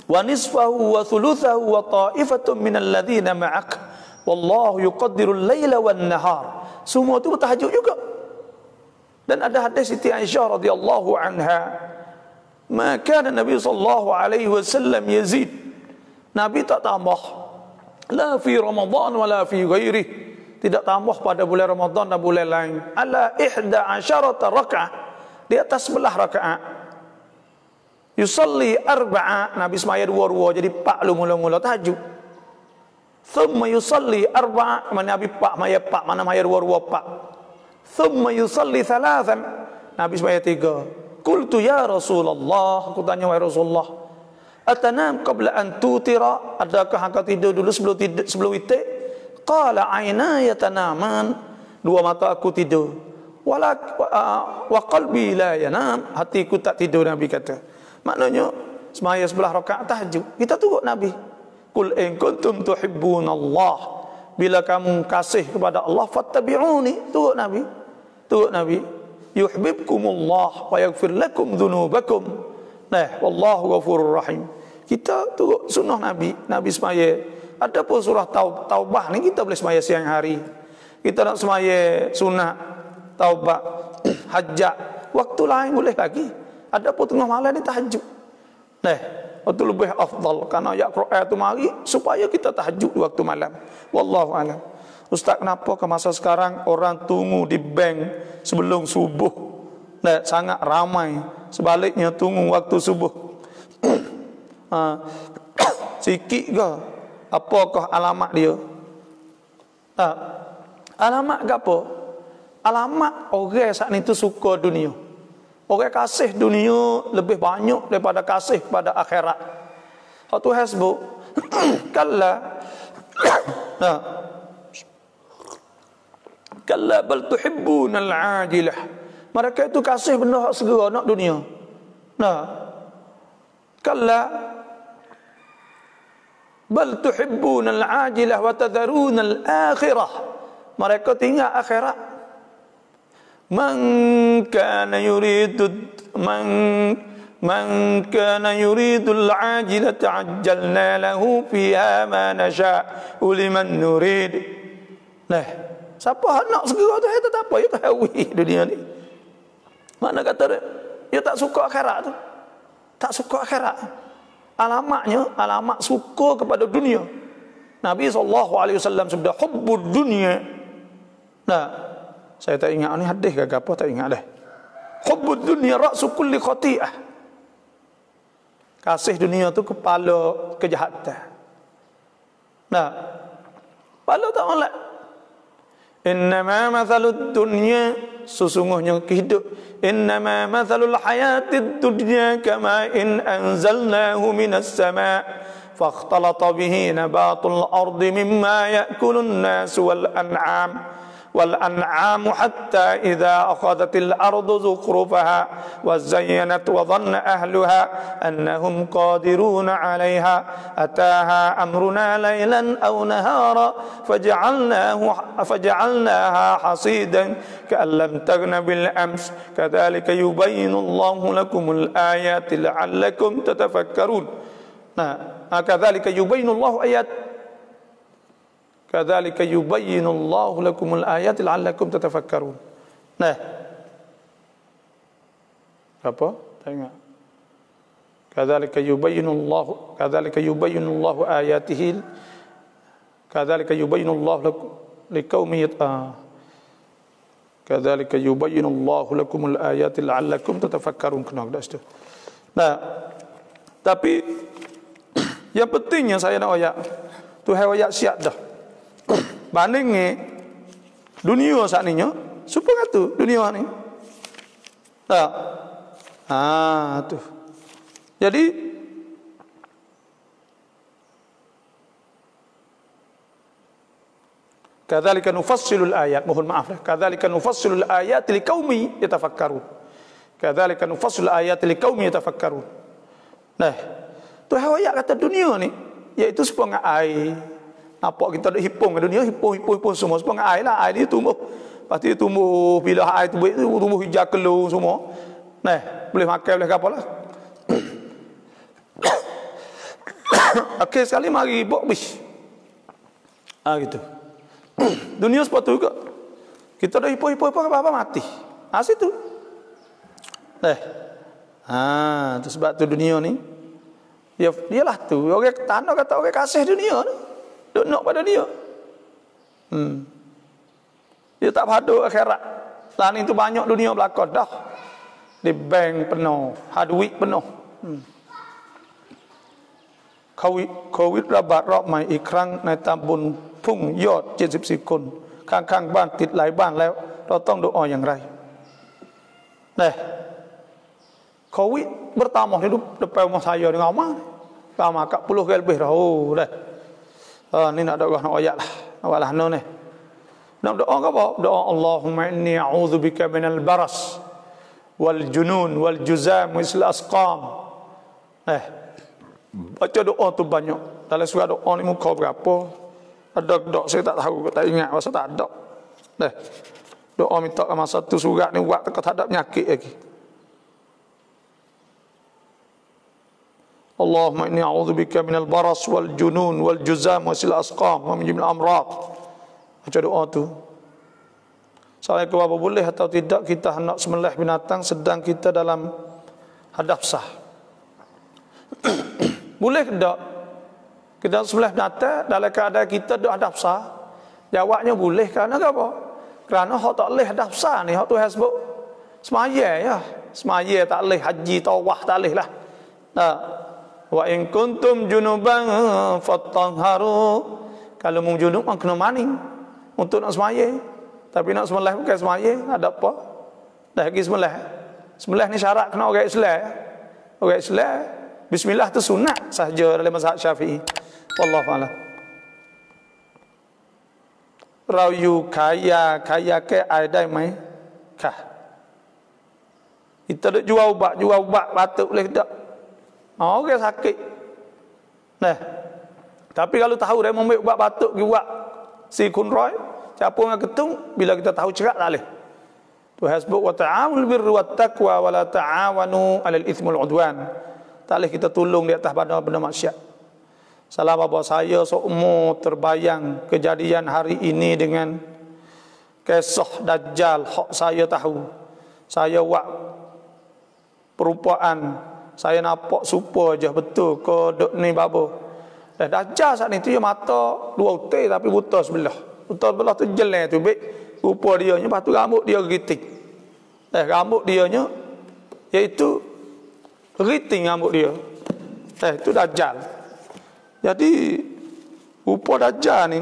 ونصفه وثلثه وطائفة من الذين معك والله yuqaddirul laila wan nahar semua itu tahajud juga dan ada hadis Siti Aisyah radhiyallahu anha ma kana Nabi sallallahu alaihi wasallam yazid Nabi tak tambah la fi Ramadan wala fi ghairihi tidak tambah pada bulan Ramadan dan bulan lain ala ihda asyarata rak'ah di atas belah rakaah. yusalli arba'a nabi semaya dua dua jadi pak lu mula mula tahajud thumma yusalli arba'a mana nabi pak maya pak mana maya dua dua pak thumma yusalli thalathan nabi semaya tiga qultu ya rasulullah aku tanya wahai rasulullah atanam qabla an tutira adakah aku tidur dulu sebelum tidur sebelum witir qala aynaya tanaman dua mata aku tidur wala uh, wa qalbi la yanam hatiku tak tidur nabi kata maknanya semaya sebelah rakaat tahajud kita tunggu nabi kul in kuntum tuhibbun Allah bila kamu kasih kepada Allah fattabi'uni tunggu nabi tunggu nabi yuhibbukum Allah wa yaghfir lakum dhunubakum nah wallahu ghafurur rahim kita tunggu sunnah nabi nabi semaya ada pun surah taub, taubah ni kita boleh semaya siang hari. Kita nak semaya sunnah taubah hajjah. Waktu lain boleh lagi. Ada pun tengah malam ni tahajud. Nah, waktu lebih afdal karena ya Quran itu mari supaya kita tahajud waktu malam. Wallahu alam. Ustaz kenapa ke masa sekarang orang tunggu di bank sebelum subuh? Nah, sangat ramai. Sebaliknya tunggu waktu subuh. Ah, sikit ke apakah alamat dia? Tak. Alamat ke apa? Alamat orang saat itu suka dunia. Orang kasih dunia lebih banyak daripada kasih pada akhirat. Waktu Facebook, kalla, nah. kalla bal tuhibbun al-ajilah. Mereka itu kasih benda segera nak dunia. Nah, kalla bal tuhibbunal ajilah wa tadharunal akhirah mereka tinggal akhirat man kana yuridu man man kana yuridu al ajila ta'ajjalna lahu fiha ma nasha uliman nurid nah siapa hendak segera tu itu tak apa itu hawi dunia ni mana kata dia tak suka akhirat tu tak suka akhirat alamatnya alamat suka kepada dunia. Nabi saw sudah wasallam sabda hubbud dunya. Nah, saya tak ingat ni hadis ke apa tak ingat dah. Hubbud dunya ra'su kulli khati'ah. Kasih dunia tu kepala kejahatan. Nah, kepala tak boleh. Innama mathalud dunya sesungguhnya kehidup Innama mathalul hayatid dunya kama in anzalnahu minas sama' fakhtalata bihi nabatul ardi mimma ya'kulun nasu wal an'am. والأنعام حتى إذا أخذت الأرض زخرفها وزينت وظن أهلها أنهم قادرون عليها أتاها أمرنا ليلا أو نهارا فجعلناه فجعلناها حصيدا كأن لم تغن بالأمس كذلك يبين الله لكم الآيات لعلكم تتفكرون كذلك يبين الله آيات كذلك يبين الله لكم الآيات لعلكم تتفكرون نه apa tengok كذلك يبين الله كذلك يبين الله آياته كذلك يبين الله لكم لقوم آه. كذلك يبين الله لكم الآيات لعلكم تتفكرون كنا قد situ nah tapi yang pentingnya saya nak oyak tu hai siap dah banding dunia saat ini supaya ngatu dunia ni tak ah tu jadi kadzalika nufassilul ayat mohon maaf lah kadzalika nufassilul ayat liqaumi yatafakkarun kadzalika nufassilul ayat liqaumi yatafakkarun nah tu ayat kata dunia ni iaitu sepuang air Nampak kita ada hipung ke dunia, hipung, hipung, hipung semua. Sebab dengan air lah, air dia tumbuh. Pasti dia tumbuh, bila air tu baik tu, tumbuh hijau kelur semua. Nah, boleh makan, boleh apa lah. Akhir sekali mari buat bis. Ah gitu. dunia sepatu juga. Kita ada hipung, hipung, hipung, apa-apa mati. Ah situ. Nah. Eh. Ah, tu sebab tu dunia ni. Ya, lah tu. Orang tanah kata orang kasih dunia ni. Duk nak pada dia. Hmm. Dia tak padu akhirat. Lain itu banyak dunia belakang dah. Di bank penuh. Hard week penuh. Hmm. Covid, COVID rabat rob mai อีกครั้งในตำบลพุ่งยอด74คนข้างข้างบ้านติดหลายบ้านแล้วเราต้องดูอ่อยอย่างไรเนี่ยโควิดบรตามองที่รูปเดปเปลมาสายอยู่ในเงามาตามากับปุ๋ยเกลือเบรโอ้เนี่ย Ha oh, ni nak doa nak ayat lah. Awalah no ni. Nak doa ke apa? Doa Allahumma inni a'udzubika minal baras wal junun wal juzam misl asqam. Eh. Baca doa tu banyak. Dalam surah doa ni muka berapa? Ada dok saya tak tahu, tak ingat masa tak ada. Eh. Doa minta masa tu surat ni buat tak ada penyakit lagi. Eh. Allahumma اللهم إني أعوذ بك من البرص والجنون والجزام asqam أسقام ومن amrat. الأمراض doa tu. Saya ke bapa boleh atau tidak kita nak semelih binatang sedang kita dalam hadap sah. boleh tidak kita semelih binatang dalam keadaan kita di hadap sah? Jawabnya boleh kerana apa? Kerana hak tak leh hadap sah ni. Hak tu has semaya ya. Semaya tak leh haji tawah tak leh lah. Nah, wa in kuntum junuban fattahharu kalau mung junub mang kena mani untuk nak semaya tapi nak semelah bukan semaya ada apa dah pergi semelah semelah ni syarat kena orang Islam orang Islam bismillah tu sunat sahaja dalam mazhab Syafi'i wallahu a'lam rayu kaya kaya ke aidai mai kah kita nak jual ubat jual ubat patut boleh tak Ha, orang sakit. Nah. Tapi kalau tahu dia mau buat batuk ke buat si kunroy, siapa yang ketung bila kita tahu cerak tak leh. Tu hasbuk wa taamul bir wa taqwa wa la ta'awanu 'alal ithmul udwan. Tak leh kita tolong di atas benda benda maksiat. Salah bapa saya seumur terbayang kejadian hari ini dengan kisah dajjal hak saya tahu. Saya buat perupaan saya nampak supa je betul ke Dok ni babo. Eh, dah dajal saat ni tu mata dua utai tapi buta sebelah. Buta sebelah tu jelek eh, tu be. Rupa dia nya patu rambut dia geritik. Eh rambut dia nya iaitu geriting rambut dia. Eh tu dajal. Jadi rupa dajal ni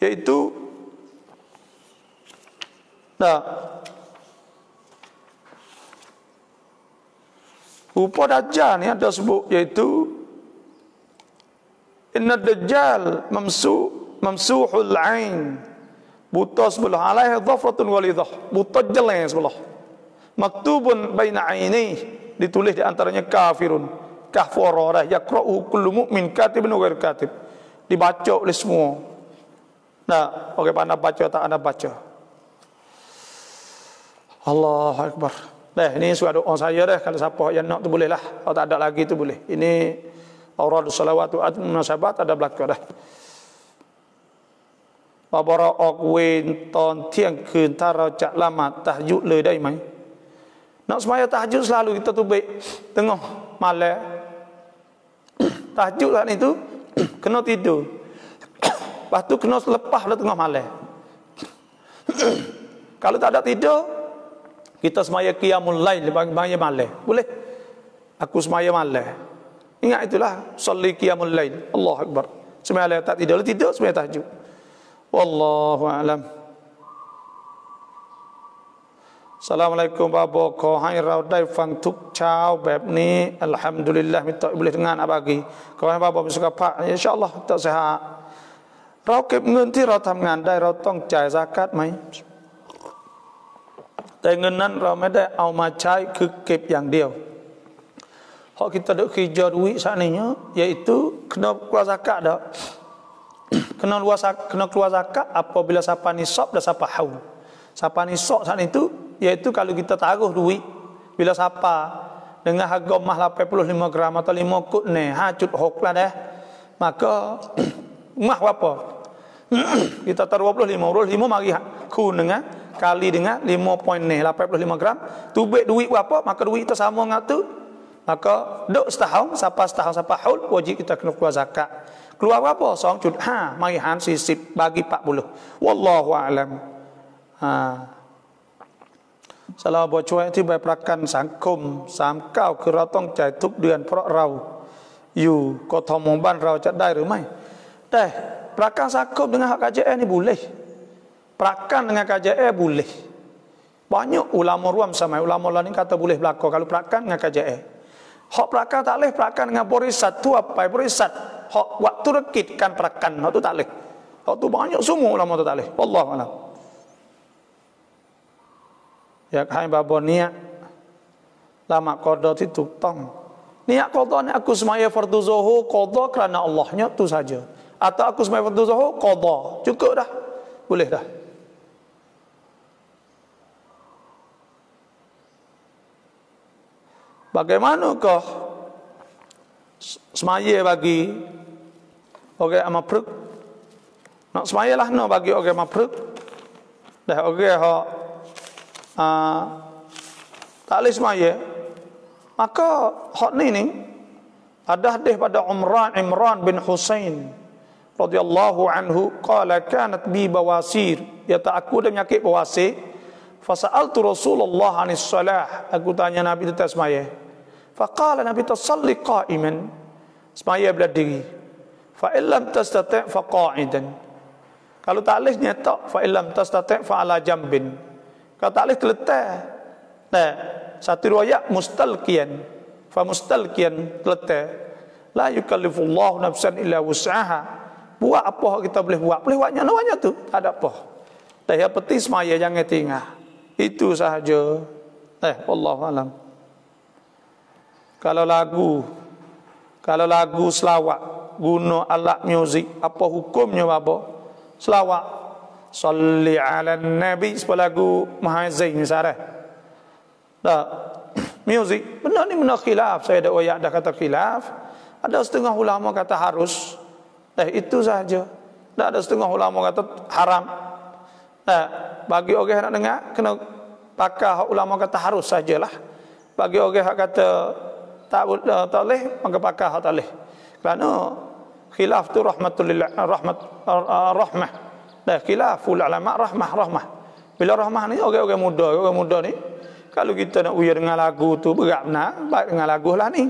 iaitu Nah, Rupa Dajjal ni ada sebut iaitu Inna Dajjal mamsu, mamsuhul ain Buta sebelah alaih zafratun walidah Buta jelai sebelah Maktubun baina aini Ditulis di antaranya kafirun Kahfurah yakra'u kullu mu'min katib nukir katib Dibaca oleh semua Nah, orang okay, pandai baca tak anda baca Allahu Akbar Baik, ini suara doa saya dah. Kalau siapa yang nak tu boleh lah. Kalau tak ada lagi tu boleh. Ini Aurad salawat wa nasabat ada belakang dah. Babara akwe ton tiang kun taro cak lama tahjud le dah imai. Nak semaya tahjud selalu kita tu baik. Tengok malak. Tahjud lah ni tu. Kena tidur. Lepas tu kena lepas lah tengah malam. Kalau tak ada tidur, kita semaya qiyamul lail bangun malam. Boleh? Aku semaya malam. Ingat itulah solli qiyamul lail. Allahu akbar. Semaya lah tak tidur, tidur semaya tahajud. Wallahu alam. Assalamualaikum Pak Boko. Hai Raudai Fang Tuk Chow bab ni. Alhamdulillah minta boleh dengan apa lagi. Kau hai Pak suka Pak. InsyaAllah tak sehat. Rau kip ngerti rau tam ngandai rau tong jai zakat mai. แต่เงินนั้นเราไม่ได้เอามาใช้คือเก็บอย่างเดียวพอคิดตัดขีจอดวิสานิยะยาอิทุขนอกวาสักะดะขนอกวาสักขนอกวาสักะอพอบิลาสัพานิสอบดะสัพหาวสัพานิสอบสานิทุยาอิทุคัลุกิตตากุดวิบิลาสัพะ dengan harga mahal 85 gram atau 5 kut ne ha cut hok lah deh maka mah apa kita taruh 25 25 mari ha ku dengan kali dengan 5 poin ni 85 gram tubik duit berapa maka duit itu sama dengan tu maka duk setahun siapa setahun siapa haul wajib kita kena keluar zakat keluar berapa seorang cut ha mari han sisip bagi 40 wallahu alam ha salah buat cuai itu bayar perakan sangkum sangkau keratong cai tuk dengan perak rau you kau mumban rau cak dai rumai dah perakan sangkum dengan hak KJN ni boleh Perakan dengan KJE boleh. Banyak ulama ruam sama ulama lain kata boleh berlaku kalau perakan dengan KJE. Hak perakan tak boleh perakan dengan perisat tu apa perisat. Hak waktu rekit kan perakan hak tu tak boleh. Hak tu banyak semua ulama tu tak boleh. Wallah alam. Ya hai babo niat lama qada itu tong. Niat qada ni aku semaya fardu zuhur qada kerana Allahnya tu saja. Atau aku semaya fardu zuhur qada. Cukup dah. Boleh dah. Bagaimana kau semaya bagi orang okay, mafruk? Nak semaya lah no bagi orang okay, mafruk. Dah orang okay, ha uh, ah, tak boleh semaya. Maka hot ni ni ada hadis pada Umran Imran bin Husain radhiyallahu anhu qala kanat bi bawasir ya aku dah menyakit bawasir fa sa'altu Rasulullah anis salah aku tanya Nabi tentang semaya Faqala Nabi tasalli qa'iman. Semaya berdiri. diri. illam tastati' fa qa'idan. Kalau ta'lis nyetok fa illam tastati' fa ala jambin. Kalau ta'lis teletak. Nah, satu riwayat mustalqian. Fa mustalqian teletak. La yukallifullahu nafsan illa wus'aha. Buat apa kita boleh buat? Boleh buatnya, nyana-nyana tu. Tak ada apa. Tak peti semaya jangan tinggal. Itu sahaja. Eh, Allah Alhamdulillah kalau lagu kalau lagu selawat guna alat muzik apa hukumnya apa selawat salli ala nabi sebab lagu muhazin eh? ni sarah tak muzik benda ni benda khilaf saya ada oyak dah kata khilaf ada setengah ulama kata harus eh itu saja tak ada setengah ulama kata haram tak eh, bagi orang yang nak dengar kena pakar ulama kata harus sajalah bagi orang yang kata tak boleh eh, tak boleh mengapakah tak boleh kerana khilaf tu rahmatul lil eh, rahmat eh, rahmah dah khilaf ulama lah, rahmah rahmah, Bila rahmah ni orang-orang okay, muda, orang okay, muda ni kalau kita nak uyer dengan lagu tu berat benar, baik dengan lagu lah ni.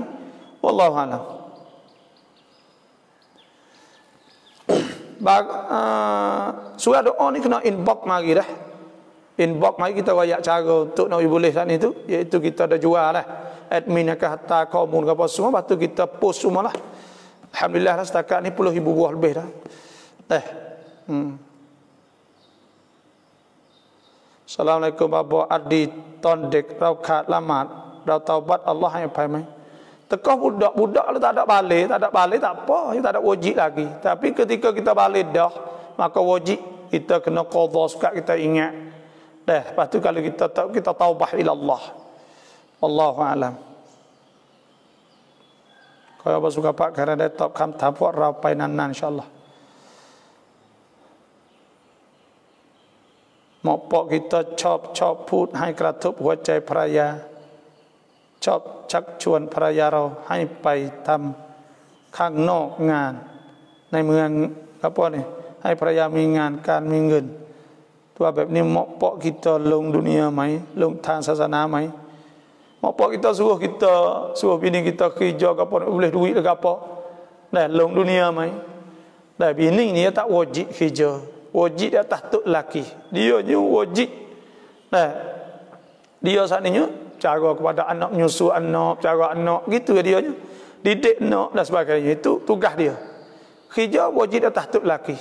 Wallahu a'lam. Bag uh, surah doa ni kena inbox mari dah. Inbox mari kita wayak cara untuk nak boleh sat ni tu, iaitu kita dah jual lah admin kata hantar komun apa semua batu kita post semua lah Alhamdulillah lah setakat ni puluh ribu buah lebih dah eh hmm. Assalamualaikum Bapa Adi Tondek Raukat Lamat Rau Taubat Allah yang paham Tekoh budak-budak lah, tak ada balik Tak ada balik tak apa ya, Tak ada wajib lagi Tapi ketika kita balik dah Maka wajib kita kena qadha suka kita ingat Dah, eh, lepas tu kalau kita tahu kita taubat ila Allah. อัลลอฮฺอาลัมขออัลลอสุขภาพการได้ตอบคำถามพวกเราไปนานๆอินชาอัลลอฮฺหมอปอกิตชอบชอบพูดให้กระทบหัวใจภรรยาชอบชักชวนภรรยาเราให้ไปทำข้างนอกงานในเมืองครับพ่อนี่ให้ภรรยามีงานการมีเงิน ตัวแบบนี้เหมาะปอกกิตลงดุนยาไหมลงทางศาสนาไหม Apa kita suruh kita, suruh bini kita kerja ke apa, boleh duit ke apa. Dah, long dunia mai. Dah, bini ni tak wajib kerja. Wajib dia tak tuk laki. Dia ni wajib. Dah, dia saat ini, cara kepada anak, menyusu anak, cara anak, gitu dia ni. Didik anak dan sebagainya, itu tugas dia. Kerja wajib dia tak tuk laki.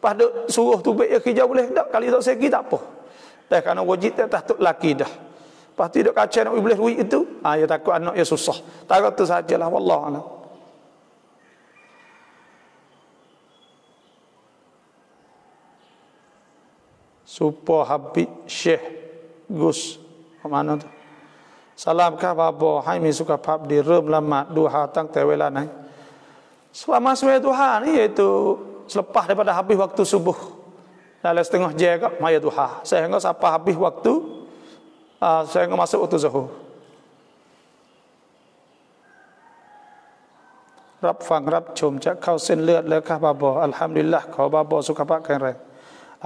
Pas suruh tubik dia kerja boleh tak? Kali tak segi tak apa. Dah, kerana wajib dia tak tuk laki dah. Lepas tu duduk kacau nak boleh duit itu. Ha, dia takut anak dia susah. Takut tu sajalah. Wallah anak. Supo Habib Syekh Gus. Mana tu? Salam kabar apa? Hai mi suka pap di rum lama duha tang tewela naik. Selama suai duha ni iaitu selepas daripada habis waktu subuh. Dalam setengah jaga maya duha. Sehingga siapa habis waktu saya masuk waktu zuhur รับฟังรับชมจะเข้าเส้นเลือดแล้วครับบาบออัลฮัมดุลิลละขอบาบอสุขภาพแข็งแรง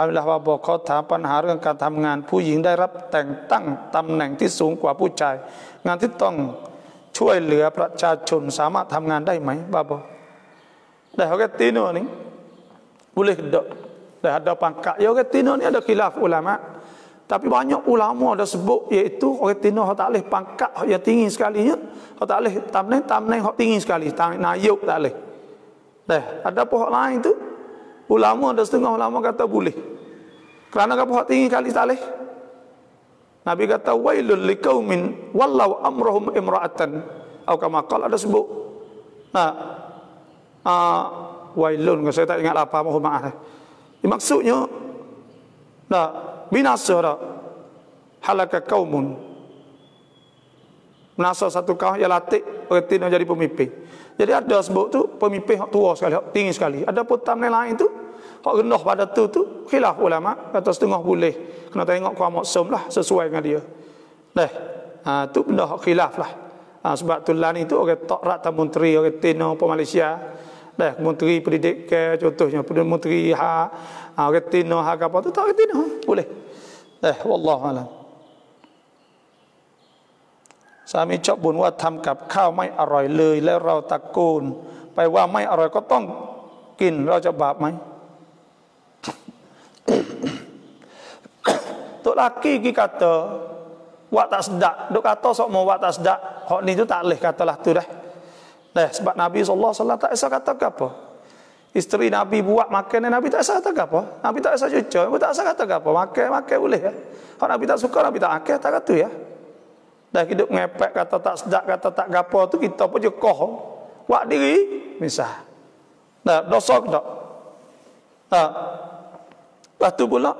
อัลฮัมดุลิลละบาบอเขาถามปัญหาเรื่องการทำงาน ผู้หญิงได้รับแต่งตั้งตำแหน่งที่สูงกว่าผู้ชายงานที่ต้องช่วยเหลือประชาชนสามารถทำงานได้ไหมบาบอได้เขาก็ตีโน่นี่ b o l ด h d ไดฮ a h ด d ปังกะโย t ก a ke t i น o นี้ดอกิลาฟอุลามะ Tapi banyak ulama dah sebut iaitu orang tino hak tak leh pangkat hak yang tinggi sekali nya. Hak tak leh tamnen tamnen hak tinggi sekali, tamnen nayuk tak leh. Dah, ada pun hak lain tu. Ulama ada setengah ulama kata boleh. Kerana apa hak tinggi kali tak leh? Nabi kata wailul liqaumin wallau amrahum imra'atan atau kama qala ada sebut. Nah. Uh, wailun saya tak ingat lah apa mohon maaf. Maksudnya nah binasa dah. Halaka kaumun. Binasa satu kaum yang latih berarti nak jadi pemimpin. Jadi ada sebut tu pemimpin hak tua sekali, hak tinggi sekali. Ada pun lain tu hak rendah pada tu tu khilaf ulama kata setengah boleh. Kena tengok kau maksum lah sesuai dengan dia. Dah. Ha, tu benda hak khilaf lah. Ha, sebab tu lah ni tu orang tak rat tak menteri orang tino pun Malaysia. Dah, menteri pendidikan contohnya, menteri hak Nah, orang tino hak apa tu tak orang tino. Boleh. Eh, wallahu alam. สามีชอบบ่นว่าทำกับข้าวไม่อร่อยเลยแล้วเราตะโกนไปว่าไม่อร่อยก็ต้องกินเราจะบาปไหมตัวลักกี้กี่กาเตอวัตัสดะดกาโตสอกมวัตัสดะหอกนี้ตุ tak leh katalah tu dah. Nah, sebab Nabi sallallahu alaihi wasallam tak esok kata apa? Isteri Nabi buat makan Nabi tak sah tak apa. Nabi tak sah cuci. Nabi tak sah kata apa. Makan makan boleh ya. Kalau Nabi tak suka Nabi tak akan tak kata ya. Dah hidup ngepek kata tak sedap kata tak apa tu kita pun je koh. Wak diri misah. Nah, dosa tak. Nah. Ha. Lah tu pula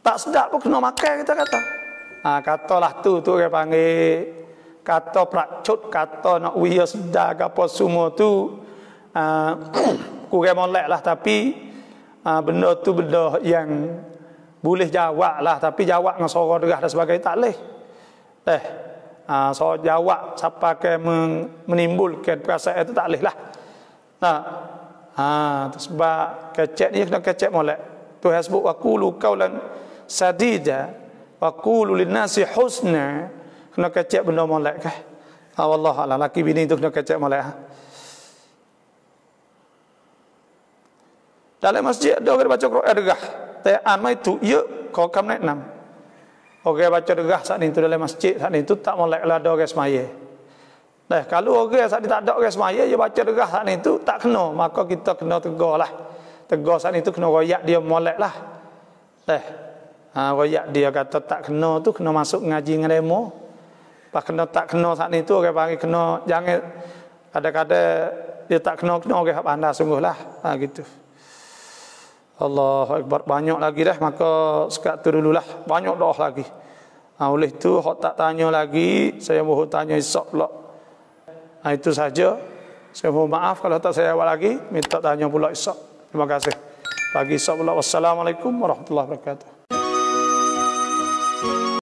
tak sedap pun kena makan kita kata. Ah ha, katalah tu tu orang panggil kata prakcut kata nak wia sedap apa semua tu. Ah, kurang molek lah tapi uh, benda tu benda yang boleh jawab lah tapi jawab dengan sorok derah dan sebagainya tak boleh eh uh, ah, so jawab siapa ke menimbulkan perasaan itu tak boleh lah nah ha tu sebab kecek ni kena kecek molek tu hasbuk aku lu kaulan sadida wa qulu lin nasi husna kena kecek benda molek ke ah wallah laki bini tu kena kecek molek ha? Dalam masjid ada orang baca Quran degah. Tean mai tu ye kau kam naik nam. Orang baca degah saat ni tu dalam masjid saat ni tu tak molek lah ada orang semaya. Dah kalau orang saat ni tak ada orang semaya dia baca degah saat ni tu tak kena maka kita kena tegur lah. saat ni tu kena royak dia molek lah. Dah. Ha royak dia kata tak kena tu kena masuk ngaji dengan demo. Pak kena tak kena saat ni tu orang panggil kena jangan ada kadang dia tak kena-kena orang -kena, anda -kena, -kena, -kena, -kena, Allah Akbar banyak lagi dah maka sekat tu dululah banyak doa lagi ha, oleh tu hok tak tanya lagi saya mohon tanya esok pula ha, itu saja saya mohon maaf kalau tak saya awal lagi minta tanya pula esok terima kasih pagi esok pula wassalamualaikum warahmatullahi wabarakatuh